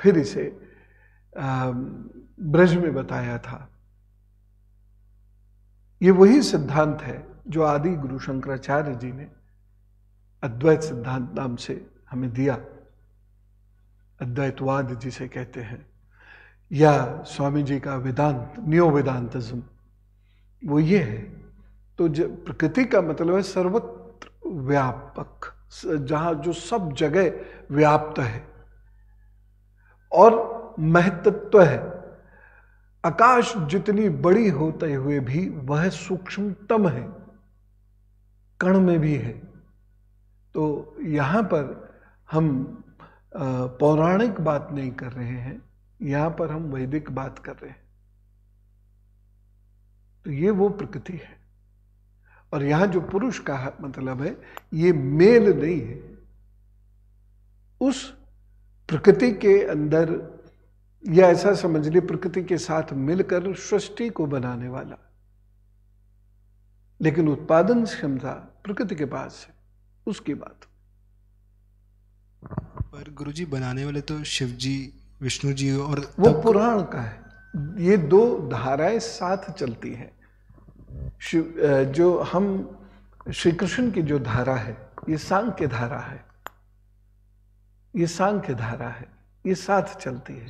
फिर इसे ब्रज में बताया था ये वही सिद्धांत है जो आदि गुरु शंकराचार्य जी ने अद्वैत सिद्धांत नाम से हमें दिया अद्वैतवाद जिसे कहते हैं या स्वामी जी का वेदांत न्यो वेदांतज्म वो ये है तो प्रकृति का मतलब है सर्वत्र व्यापक जहां जो सब जगह व्याप्त है और महतत्व है आकाश जितनी बड़ी होते हुए भी वह सूक्ष्मतम है कण में भी है तो यहां पर हम पौराणिक बात नहीं कर रहे हैं यहां पर हम वैदिक बात कर रहे हैं तो ये वो प्रकृति है और यहां जो पुरुष का मतलब है ये मेल नहीं है उस प्रकृति के अंदर या ऐसा समझ ले प्रकृति के साथ मिलकर सृष्टि को बनाने वाला लेकिन उत्पादन क्षमता प्रकृति के पास है उसकी बात पर गुरुजी बनाने वाले तो शिव जी विष्णु जी और वो पुराण का है ये दो धाराएं साथ चलती हैं जो हम श्री कृष्ण की जो धारा है ये सांख्य धारा है ये सांख्य धारा है ये साथ चलती है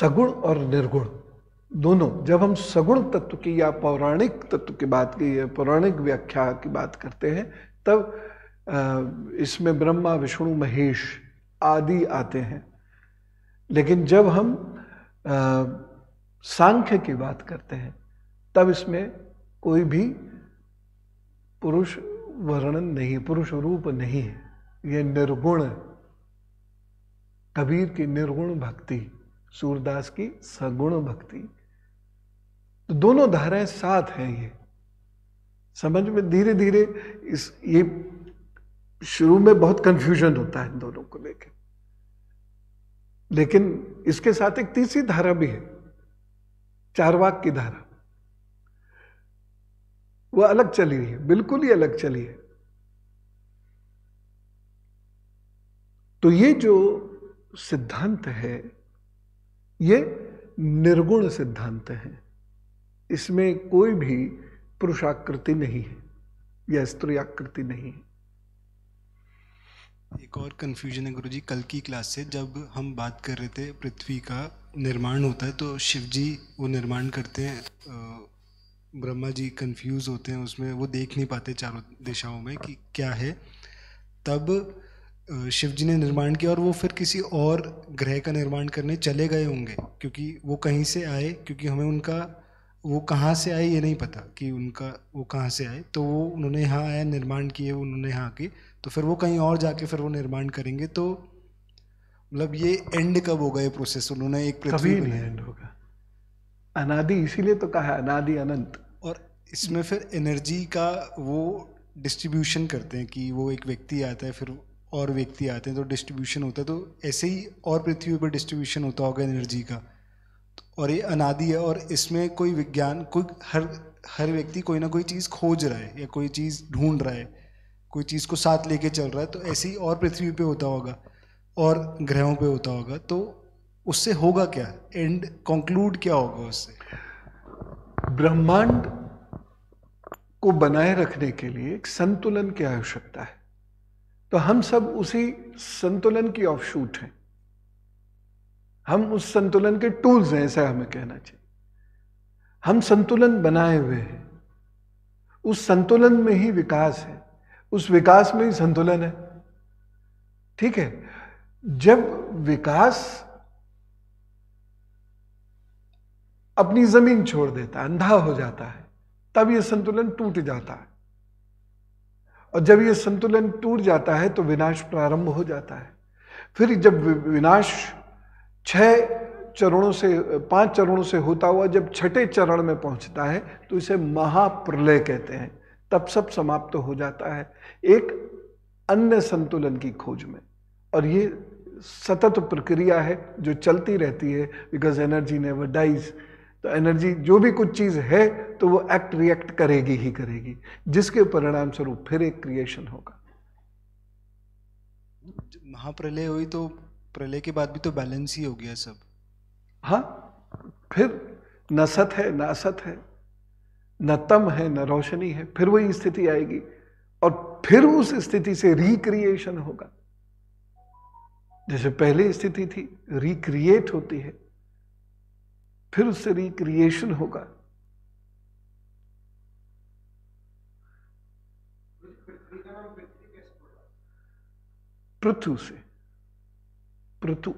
सगुण और निर्गुण दोनों जब हम सगुण तत्व की या पौराणिक तत्व की बात की या पौराणिक व्याख्या की बात करते हैं तब इसमें ब्रह्मा विष्णु महेश आदि आते हैं लेकिन जब हम सांख्य की बात करते हैं तब इसमें कोई भी पुरुष वर्णन नहीं पुरुष रूप नहीं है यह निर्गुण कबीर की निर्गुण भक्ति सूरदास की सगुण भक्ति तो दोनों धाराएं साथ हैं ये समझ में धीरे धीरे इस ये शुरू में बहुत कंफ्यूजन होता है इन दोनों को लेकर लेकिन इसके साथ एक तीसरी धारा भी है चारवाक की धारा वो अलग चली है बिल्कुल ही अलग चली है तो ये जो सिद्धांत है ये निर्गुण सिद्धांत है इसमें कोई भी पुरुषाकृति नहीं है या स्त्री आकृति नहीं है एक और कंफ्यूजन है गुरु जी कल की क्लास से जब हम बात कर रहे थे पृथ्वी का निर्माण होता है तो शिव जी वो निर्माण करते हैं ब्रह्मा जी कंफ्यूज होते हैं उसमें वो देख नहीं पाते चारों दिशाओं में कि क्या है तब शिव जी ने निर्माण किया और वो फिर किसी और ग्रह का निर्माण करने चले गए होंगे क्योंकि वो कहीं से आए क्योंकि हमें उनका वो कहाँ से आए ये नहीं पता कि उनका वो कहाँ से आए तो वो उन्होंने यहाँ आया निर्माण किए उन्होंने यहाँ आके तो फिर वो कहीं और जाके फिर वो निर्माण करेंगे तो मतलब ये एंड कब होगा ये प्रोसेस उन्होंने एक पृथ्वी नहीं एंड होगा अनादि इसीलिए तो कहा है अनादि अनंत और इसमें फिर एनर्जी का वो डिस्ट्रीब्यूशन करते हैं कि वो एक व्यक्ति आता है फिर और व्यक्ति आते हैं तो डिस्ट्रीब्यूशन होता है तो ऐसे ही और पृथ्वी पर डिस्ट्रीब्यूशन होता होगा एनर्जी का और ये अनादि है और इसमें कोई विज्ञान कोई हर हर व्यक्ति कोई ना कोई चीज़ खोज रहा है या कोई चीज़ ढूंढ रहा है कोई चीज़ को साथ लेके चल रहा है तो ऐसे ही और पृथ्वी पे होता होगा और ग्रहों पे होता होगा तो उससे होगा क्या एंड कंक्लूड क्या होगा उससे ब्रह्मांड को बनाए रखने के लिए एक संतुलन की आवश्यकता है तो हम सब उसी संतुलन की ऑफशूट हैं हम उस संतुलन के टूल्स हैं ऐसा हमें कहना चाहिए हम संतुलन बनाए हुए हैं उस संतुलन में ही विकास है उस विकास में ही संतुलन है ठीक है जब विकास अपनी जमीन छोड़ देता है अंधा हो जाता है तब यह संतुलन टूट जाता है और जब यह संतुलन टूट जाता है तो विनाश प्रारंभ हो जाता है फिर जब विनाश छह चरणों से पांच चरणों से होता हुआ जब छठे चरण में पहुंचता है तो इसे महाप्रलय कहते हैं तब सब समाप्त तो हो जाता है एक अन्य संतुलन की खोज में और ये सतत प्रक्रिया है जो चलती रहती है बिकॉज एनर्जी नेवर डाइज तो एनर्जी जो भी कुछ चीज़ है तो वो एक्ट रिएक्ट करेगी ही करेगी जिसके परिणाम स्वरूप फिर एक क्रिएशन होगा महाप्रलय हुई तो प्रलय के बाद भी तो बैलेंस ही हो गया सब हाँ फिर न सत है न असत है न तम है न रोशनी है फिर वही स्थिति आएगी और फिर उस स्थिति से रिक्रिएशन होगा जैसे पहली स्थिति थी रिक्रिएट होती है फिर उससे रिक्रिएशन होगा पृथु से पृथु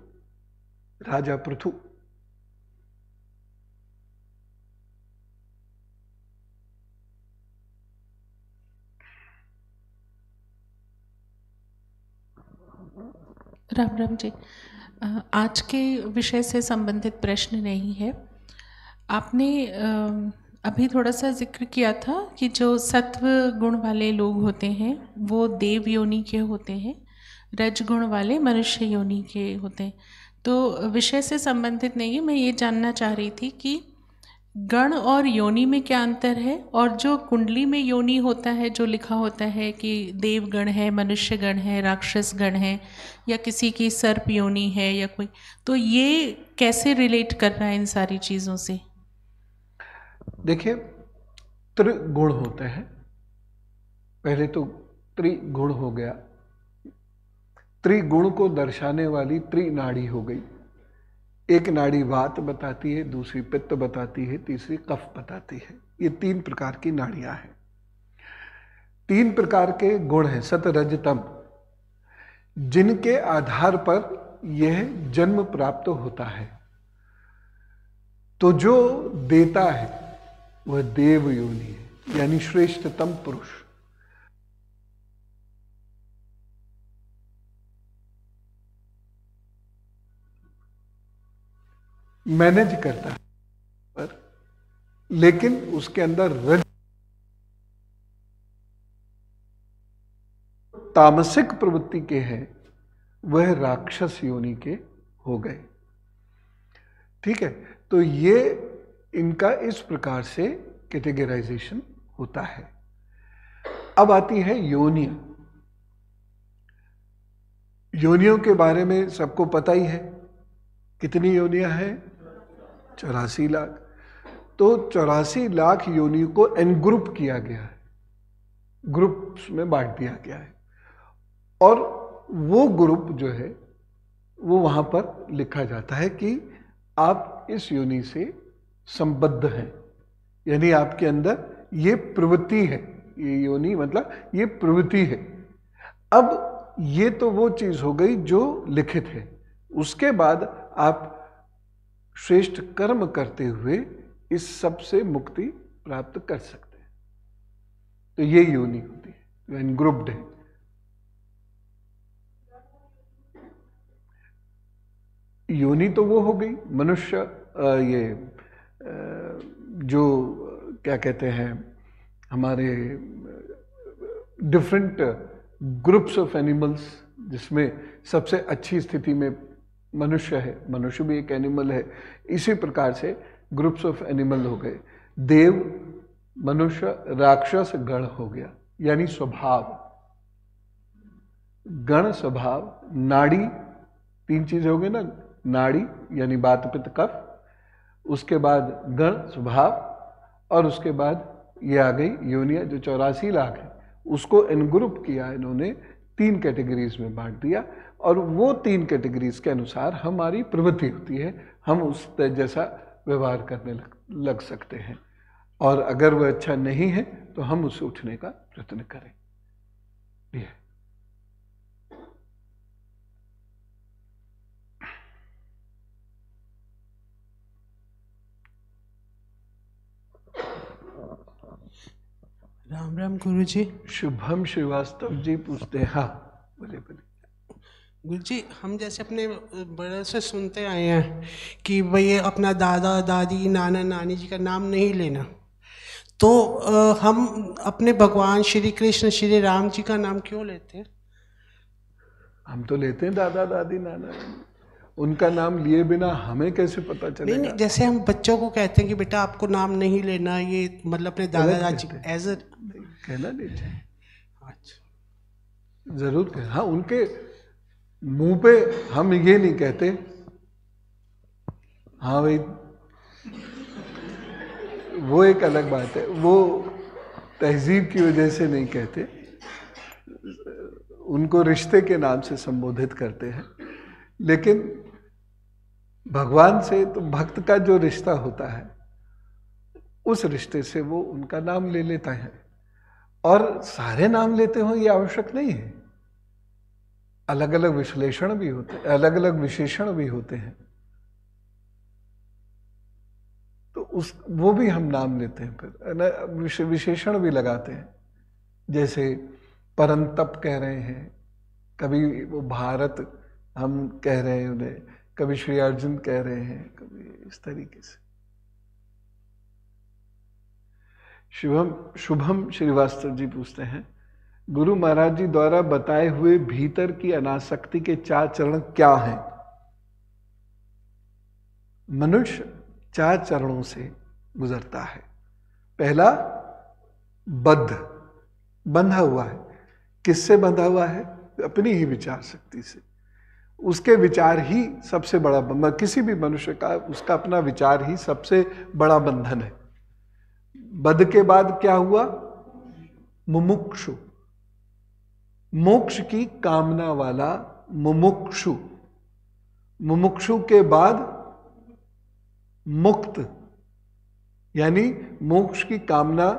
राजा पृथु राम राम जी आज के विषय से संबंधित प्रश्न नहीं है आपने अभी थोड़ा सा जिक्र किया था कि जो सत्व गुण वाले लोग होते हैं वो देव योनि के होते हैं रज गुण वाले मनुष्य योनि के होते हैं तो विषय से संबंधित नहीं है मैं ये जानना चाह रही थी कि गण और योनि में क्या अंतर है और जो कुंडली में योनि होता है जो लिखा होता है कि देवगण है मनुष्य गण है राक्षस गण है या किसी की सर्प योनि है या कोई तो ये कैसे रिलेट कर रहा है इन सारी चीज़ों से देखिए त्रिगुण होते हैं पहले तो त्रिगुण हो गया त्रिगुण को दर्शाने वाली त्रिनाड़ी हो गई एक नाड़ी वात बताती है दूसरी पित्त बताती है तीसरी कफ बताती है ये तीन प्रकार की नाड़ियां हैं तीन प्रकार के गुण हैं सतरजतम जिनके आधार पर यह जन्म प्राप्त होता है तो जो देता है वह देव योनि है यानी श्रेष्ठतम पुरुष मैनेज करता है पर लेकिन उसके अंदर रज तामसिक प्रवृत्ति के हैं वह राक्षस योनि के हो गए ठीक है तो ये इनका इस प्रकार से कैटेगराइजेशन होता है अब आती है योनिया योनियों के बारे में सबको पता ही है कितनी योनिया है चौरासी लाख तो चौरासी लाख योनियों को एनग्रुप किया गया है ग्रुप्स में बांट दिया गया है और वो ग्रुप जो है वो वहां पर लिखा जाता है कि आप इस योनि से संबद्ध है यानी आपके अंदर ये प्रवृत्ति है ये योनि मतलब ये प्रवृत्ति है अब ये तो वो चीज हो गई जो लिखित है उसके बाद आप श्रेष्ठ कर्म करते हुए इस सब से मुक्ति प्राप्त कर सकते हैं तो ये योनि होती है एंड ग्रुप्ड है योनि तो वो हो गई मनुष्य ये जो क्या कहते हैं हमारे डिफरेंट ग्रुप्स ऑफ एनिमल्स जिसमें सबसे अच्छी स्थिति में मनुष्य है मनुष्य भी एक एनिमल है इसी प्रकार से ग्रुप्स ऑफ एनिमल हो गए देव मनुष्य राक्षस गण हो गया यानी स्वभाव गण स्वभाव नाड़ी तीन चीजें हो गई ना नाड़ी यानी बात पित्त कफ उसके बाद गण स्वभाव और उसके बाद ये आ गई यूनिया जो चौरासी लाख है उसको इनग्रुप किया इन्होंने तीन कैटेगरीज में बांट दिया और वो तीन कैटेगरीज के अनुसार हमारी प्रवृत्ति होती है हम उस जैसा व्यवहार करने लग, लग सकते हैं और अगर वह अच्छा नहीं है तो हम उसे उठने का प्रयत्न करें है राम राम गुरु जी शुभम श्रीवास्तव जी पूछते हाँ बोले बोले गुरु जी हम जैसे अपने बड़े से सुनते आए हैं कि भैया अपना दादा दादी नाना नानी जी का नाम नहीं लेना तो आ, हम अपने भगवान श्री कृष्ण श्री राम जी का नाम क्यों लेते हैं हम तो लेते हैं दादा दादी नाना नानी उनका नाम लिए बिना हमें कैसे पता चलेगा नहीं, नहीं जैसे हम बच्चों को कहते हैं कि बेटा आपको नाम नहीं लेना ये मतलब अपने दादा दादाजी एज अ कहना नहीं चाहिए अच्छा जरूर कह हाँ उनके मुंह पे हम ये नहीं कहते हाँ भाई वो एक अलग बात है वो तहजीब की वजह से नहीं कहते उनको रिश्ते के नाम से संबोधित करते हैं लेकिन भगवान से तो भक्त का जो रिश्ता होता है उस रिश्ते से वो उनका नाम ले लेता है और सारे नाम लेते हो ये आवश्यक नहीं है अलग अलग विश्लेषण भी होते अलग अलग विशेषण भी होते हैं तो उस वो भी हम नाम लेते हैं फिर विशेषण भी लगाते हैं जैसे परंतप कह रहे हैं कभी वो भारत हम कह रहे हैं उन्हें कभी श्री अर्जुन कह रहे हैं कभी इस तरीके से शुभम शुभम श्रीवास्तव जी पूछते हैं गुरु महाराज जी द्वारा बताए हुए भीतर की अनासक्ति के चार चरण क्या हैं मनुष्य चार चरणों से गुजरता है पहला बद्ध बंधा हुआ है किससे बंधा हुआ है अपनी ही विचार शक्ति से उसके विचार ही सबसे बड़ा किसी भी मनुष्य का उसका अपना विचार ही सबसे बड़ा बंधन है बद के बाद क्या हुआ मुमुक्षु मोक्ष की कामना वाला मुमुक्षु मुमुक्षु के बाद मुक्त यानी मोक्ष की कामना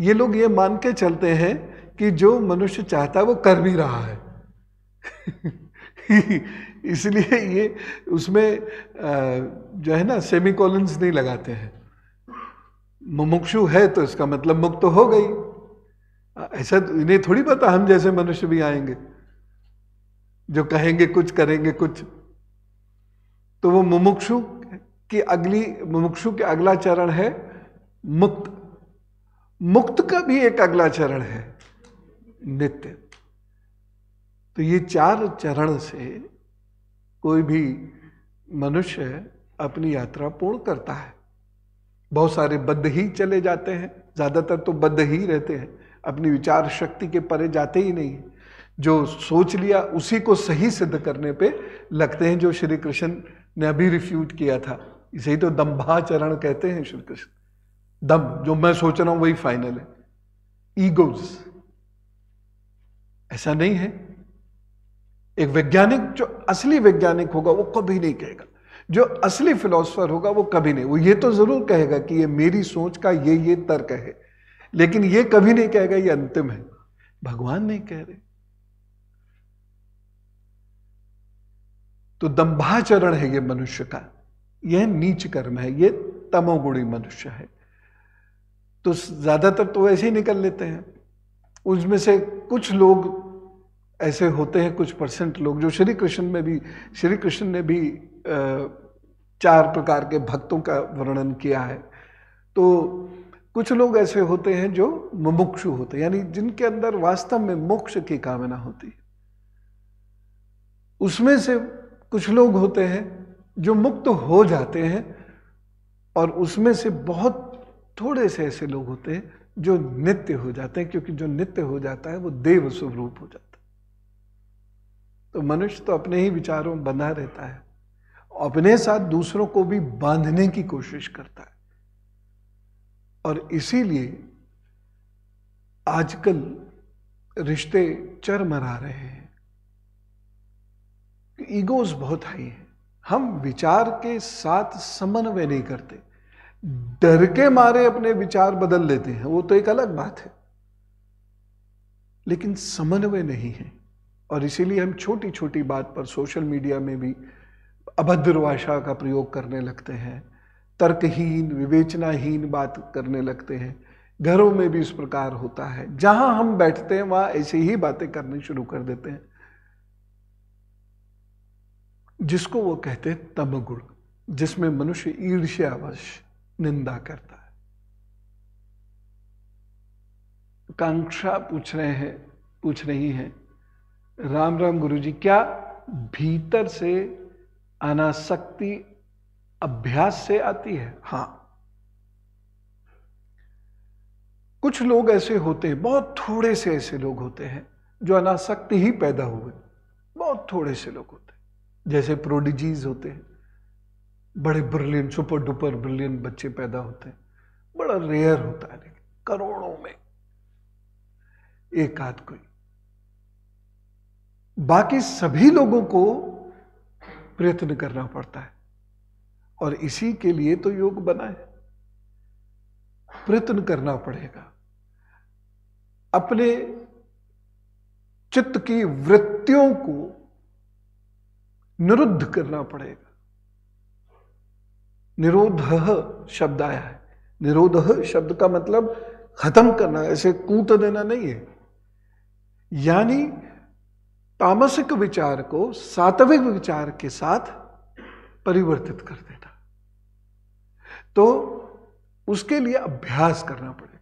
ये लोग ये मान के चलते हैं कि जो मनुष्य चाहता है वो कर भी रहा है इसलिए ये उसमें जो है ना सेमी कॉलन्स नहीं लगाते हैं मुमुक्षु है तो इसका मतलब मुक्त तो हो गई ऐसा तो इन्हें थोड़ी पता हम जैसे मनुष्य भी आएंगे जो कहेंगे कुछ करेंगे कुछ तो वो मुमुक्षु की अगली मुमुक्षु के अगला चरण है मुक्त मुक्त का भी एक अगला चरण है नित्य तो ये चार चरण से कोई भी मनुष्य अपनी यात्रा पूर्ण करता है बहुत सारे बद्ध ही चले जाते हैं ज़्यादातर तो बद्ध ही रहते हैं अपनी विचार शक्ति के परे जाते ही नहीं जो सोच लिया उसी को सही सिद्ध करने पे लगते हैं जो श्री कृष्ण ने अभी रिफ्यूट किया था इसे तो दम्भाचरण कहते हैं श्री कृष्ण दम जो मैं सोच रहा हूँ वही फाइनल है ईगोज ऐसा नहीं है एक वैज्ञानिक जो असली वैज्ञानिक होगा वो कभी नहीं कहेगा जो असली फिलोसफर होगा वो कभी नहीं वो ये तो ज़रूर कहेगा कि ये मेरी सोच का ये ये तर्क है लेकिन ये कभी नहीं कहेगा ये अंतिम है भगवान नहीं कह रहे तो दंभाचरण है ये मनुष्य का यह नीच कर्म है ये तमोगुणी मनुष्य है तो ज्यादातर तो ऐसे ही निकल लेते हैं उसमें से कुछ लोग ऐसे होते हैं कुछ परसेंट लोग जो श्री कृष्ण में भी श्री कृष्ण ने भी चार प्रकार के भक्तों का वर्णन किया है तो कुछ लोग ऐसे होते हैं जो मुमुक्षु होते हैं यानी जिनके अंदर वास्तव में मोक्ष की कामना होती है उसमें से कुछ लोग होते हैं जो मुक्त हो जाते हैं और उसमें से बहुत थोड़े से ऐसे लोग होते हैं जो नित्य हो जाते हैं क्योंकि जो नित्य हो जाता है वो देव स्वरूप हो जाता है तो मनुष्य तो अपने ही विचारों बंधा रहता है अपने साथ दूसरों को भी बांधने की कोशिश करता है और इसीलिए आजकल रिश्ते चरमरा रहे हैं ईगोज बहुत हाई है हम विचार के साथ समन्वय नहीं करते डर के मारे अपने विचार बदल लेते हैं वो तो एक अलग बात है लेकिन समन्वय नहीं है और इसीलिए हम छोटी छोटी बात पर सोशल मीडिया में भी अभद्र भाषा का प्रयोग करने लगते हैं तर्कहीन विवेचनाहीन बात करने लगते हैं घरों में भी इस प्रकार होता है जहां हम बैठते हैं वहां ऐसी ही बातें करनी शुरू कर देते हैं जिसको वो कहते हैं तमगुण जिसमें मनुष्य ईर्ष्यावश निंदा करता है कांक्षा पूछ रहे हैं पूछ रही हैं राम राम गुरु जी क्या भीतर से अनासक्ति अभ्यास से आती है हाँ कुछ लोग ऐसे होते हैं बहुत थोड़े से ऐसे लोग होते हैं जो अनासक्ति ही पैदा हुए बहुत थोड़े से लोग होते हैं जैसे प्रोडिजीज होते हैं बड़े ब्रिलियंट सुपर डुपर ब्रिलियंट बच्चे पैदा होते हैं बड़ा रेयर होता है लेकिन करोड़ों में एक आध कोई बाकी सभी लोगों को प्रयत्न करना पड़ता है और इसी के लिए तो योग बना है प्रयत्न करना पड़ेगा अपने चित्त की वृत्तियों को निरुद्ध करना पड़ेगा निरोध शब्द आया है निरोध शब्द का मतलब खत्म करना ऐसे कूट देना नहीं है यानी तामसिक विचार को सात्विक विचार के साथ परिवर्तित कर देना तो उसके लिए अभ्यास करना पड़ेगा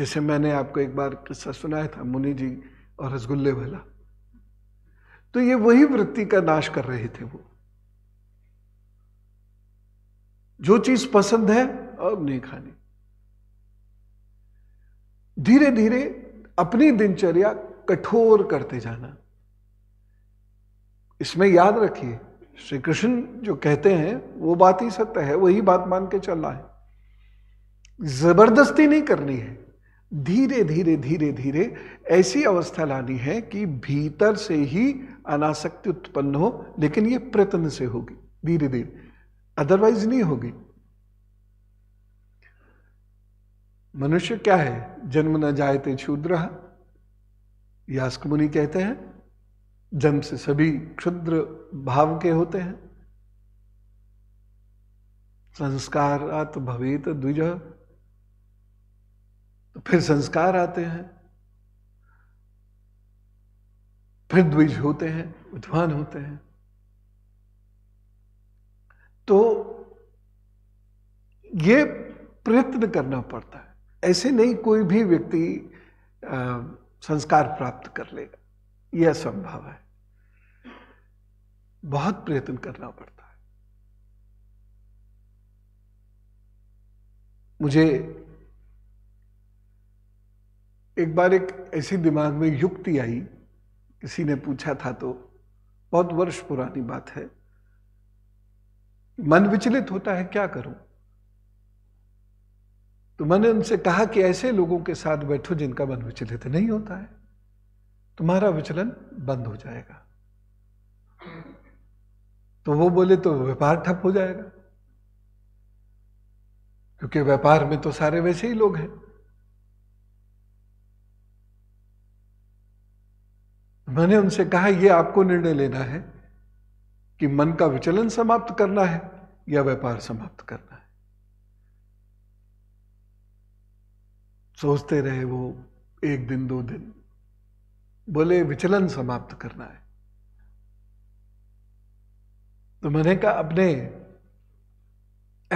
जैसे मैंने आपको एक बार किस्सा सुनाया था मुनि जी और रसगुल्ले वाला तो ये वही वृत्ति का नाश कर रहे थे वो जो चीज पसंद है अब नहीं खानी धीरे धीरे अपनी दिनचर्या कठोर करते जाना इसमें याद रखिए श्री कृष्ण जो कहते हैं वो बात ही सत्य है वही बात मान के चल रहा है जबरदस्ती नहीं करनी है धीरे धीरे धीरे धीरे ऐसी अवस्था लानी है कि भीतर से ही अनासक्ति उत्पन्न हो लेकिन ये प्रयत्न से होगी धीरे धीरे अदरवाइज नहीं होगी मनुष्य क्या है जन्म न जायते रहा यास्क मुनि कहते हैं जन्म से सभी क्षुद्र भाव के होते हैं संस्कारात भवित द्विज तो फिर संस्कार आते हैं फिर द्विज होते हैं विद्वान होते हैं तो ये प्रयत्न करना पड़ता है ऐसे नहीं कोई भी व्यक्ति संस्कार प्राप्त कर लेगा यह संभव है बहुत प्रयत्न करना पड़ता है मुझे एक बार एक ऐसी दिमाग में युक्ति आई किसी ने पूछा था तो बहुत वर्ष पुरानी बात है मन विचलित होता है क्या करूं तो मैंने उनसे कहा कि ऐसे लोगों के साथ बैठो जिनका मन विचलित नहीं होता है तुम्हारा विचलन बंद हो जाएगा तो वो बोले तो व्यापार ठप हो जाएगा क्योंकि व्यापार में तो सारे वैसे ही लोग हैं मैंने उनसे कहा यह आपको निर्णय लेना है कि मन का विचलन समाप्त करना है या व्यापार समाप्त करना है सोचते रहे वो एक दिन दो दिन बोले विचलन समाप्त करना है तो मैंने कहा अपने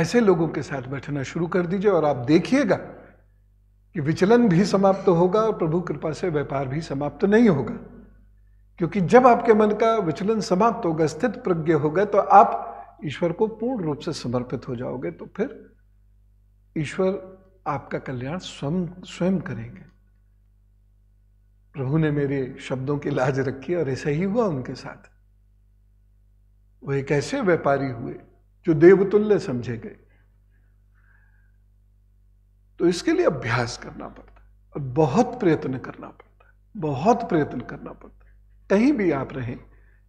ऐसे लोगों के साथ बैठना शुरू कर दीजिए और आप देखिएगा कि विचलन भी समाप्त होगा और प्रभु कृपा से व्यापार भी समाप्त नहीं होगा क्योंकि जब आपके मन का विचलन समाप्त होगा स्थित प्रज्ञ होगा तो आप ईश्वर को पूर्ण रूप से समर्पित हो जाओगे तो फिर ईश्वर आपका कल्याण स्वयं स्वयं करेंगे प्रभु ने मेरे शब्दों की लाज रखी और ऐसा ही हुआ उनके साथ वो एक ऐसे व्यापारी हुए जो देवतुल्य समझे गए तो इसके लिए अभ्यास करना पड़ता है और बहुत प्रयत्न करना पड़ता है बहुत प्रयत्न करना पड़ता है कहीं भी आप रहें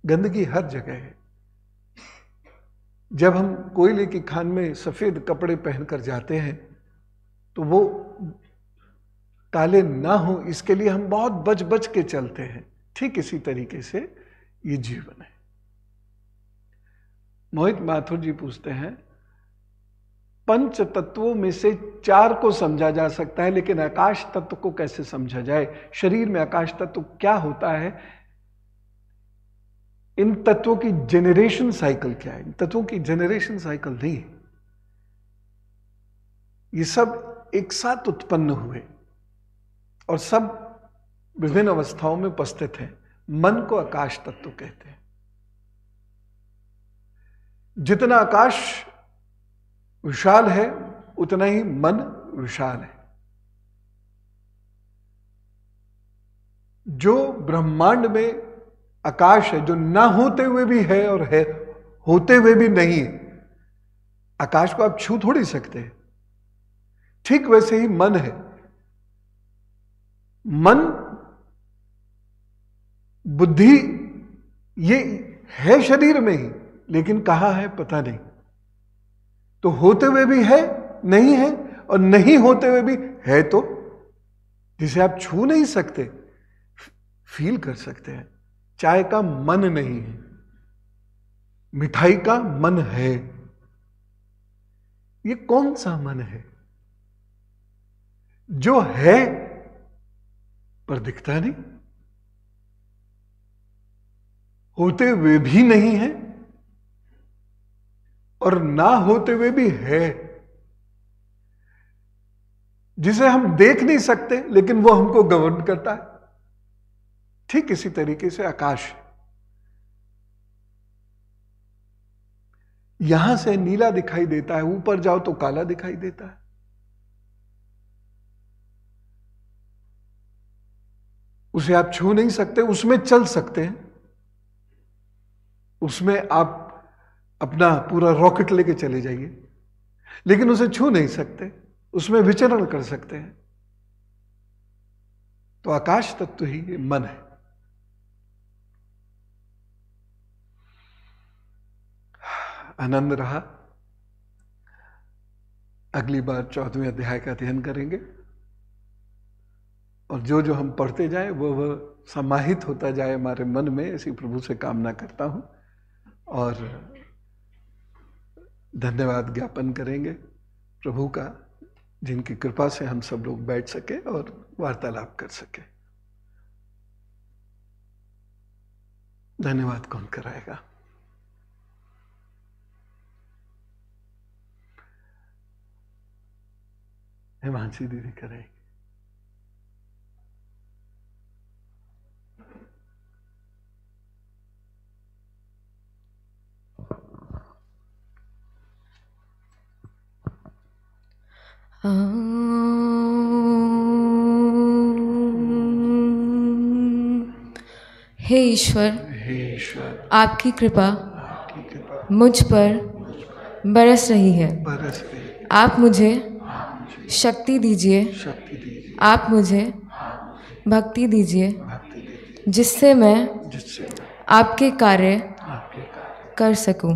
गंदगी हर जगह है जब हम कोयले की खान में सफ़ेद कपड़े पहनकर जाते हैं तो वो ताले ना हो इसके लिए हम बहुत बच बच के चलते हैं ठीक इसी तरीके से ये जीवन है मोहित माथुर जी पूछते हैं पंच तत्वों में से चार को समझा जा सकता है लेकिन आकाश तत्व को कैसे समझा जाए शरीर में आकाश तत्व क्या होता है इन तत्वों की जेनरेशन साइकिल क्या है इन तत्वों की जेनरेशन साइकिल नहीं ये सब एक साथ उत्पन्न हुए और सब विभिन्न अवस्थाओं में उपस्थित हैं मन को आकाश तत्व कहते हैं जितना आकाश विशाल है उतना ही मन विशाल है जो ब्रह्मांड में आकाश है जो ना होते हुए भी है और है होते हुए भी नहीं है आकाश को आप छू थोड़ी सकते हैं ठीक वैसे ही मन है मन बुद्धि ये है शरीर में ही लेकिन कहा है पता नहीं तो होते हुए भी है नहीं है और नहीं होते हुए भी है तो जिसे आप छू नहीं सकते फील कर सकते हैं चाय का मन नहीं है मिठाई का मन है ये कौन सा मन है जो है पर दिखता नहीं होते हुए भी नहीं है और ना होते हुए भी है जिसे हम देख नहीं सकते लेकिन वो हमको गवर्न करता है ठीक इसी तरीके से आकाश यहां से नीला दिखाई देता है ऊपर जाओ तो काला दिखाई देता है उसे आप छू नहीं सकते उसमें चल सकते हैं उसमें आप अपना पूरा रॉकेट लेके चले जाइए लेकिन उसे छू नहीं सकते उसमें विचरण कर सकते हैं तो आकाश तत्व ही मन है आनंद रहा अगली बार चौदहवें अध्याय का अध्ययन करेंगे और जो जो हम पढ़ते जाए वह वह समाहित होता जाए हमारे मन में ऐसी प्रभु से कामना करता हूं और धन्यवाद ज्ञापन करेंगे प्रभु का जिनकी कृपा से हम सब लोग बैठ सके और वार्तालाप कर सके धन्यवाद कौन कराएगा हेमांशी दीदी करेगी हे ईश्वर आपकी कृपा मुझ पर बरस रही है आप मुझे शक्ति दीजिए आप मुझे भक्ति दीजिए जिससे मैं आपके कार्य कर सकूं।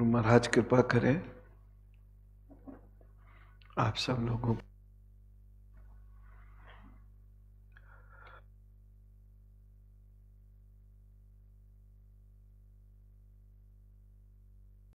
गुरु महाराज कृपा करें आप सब लोगों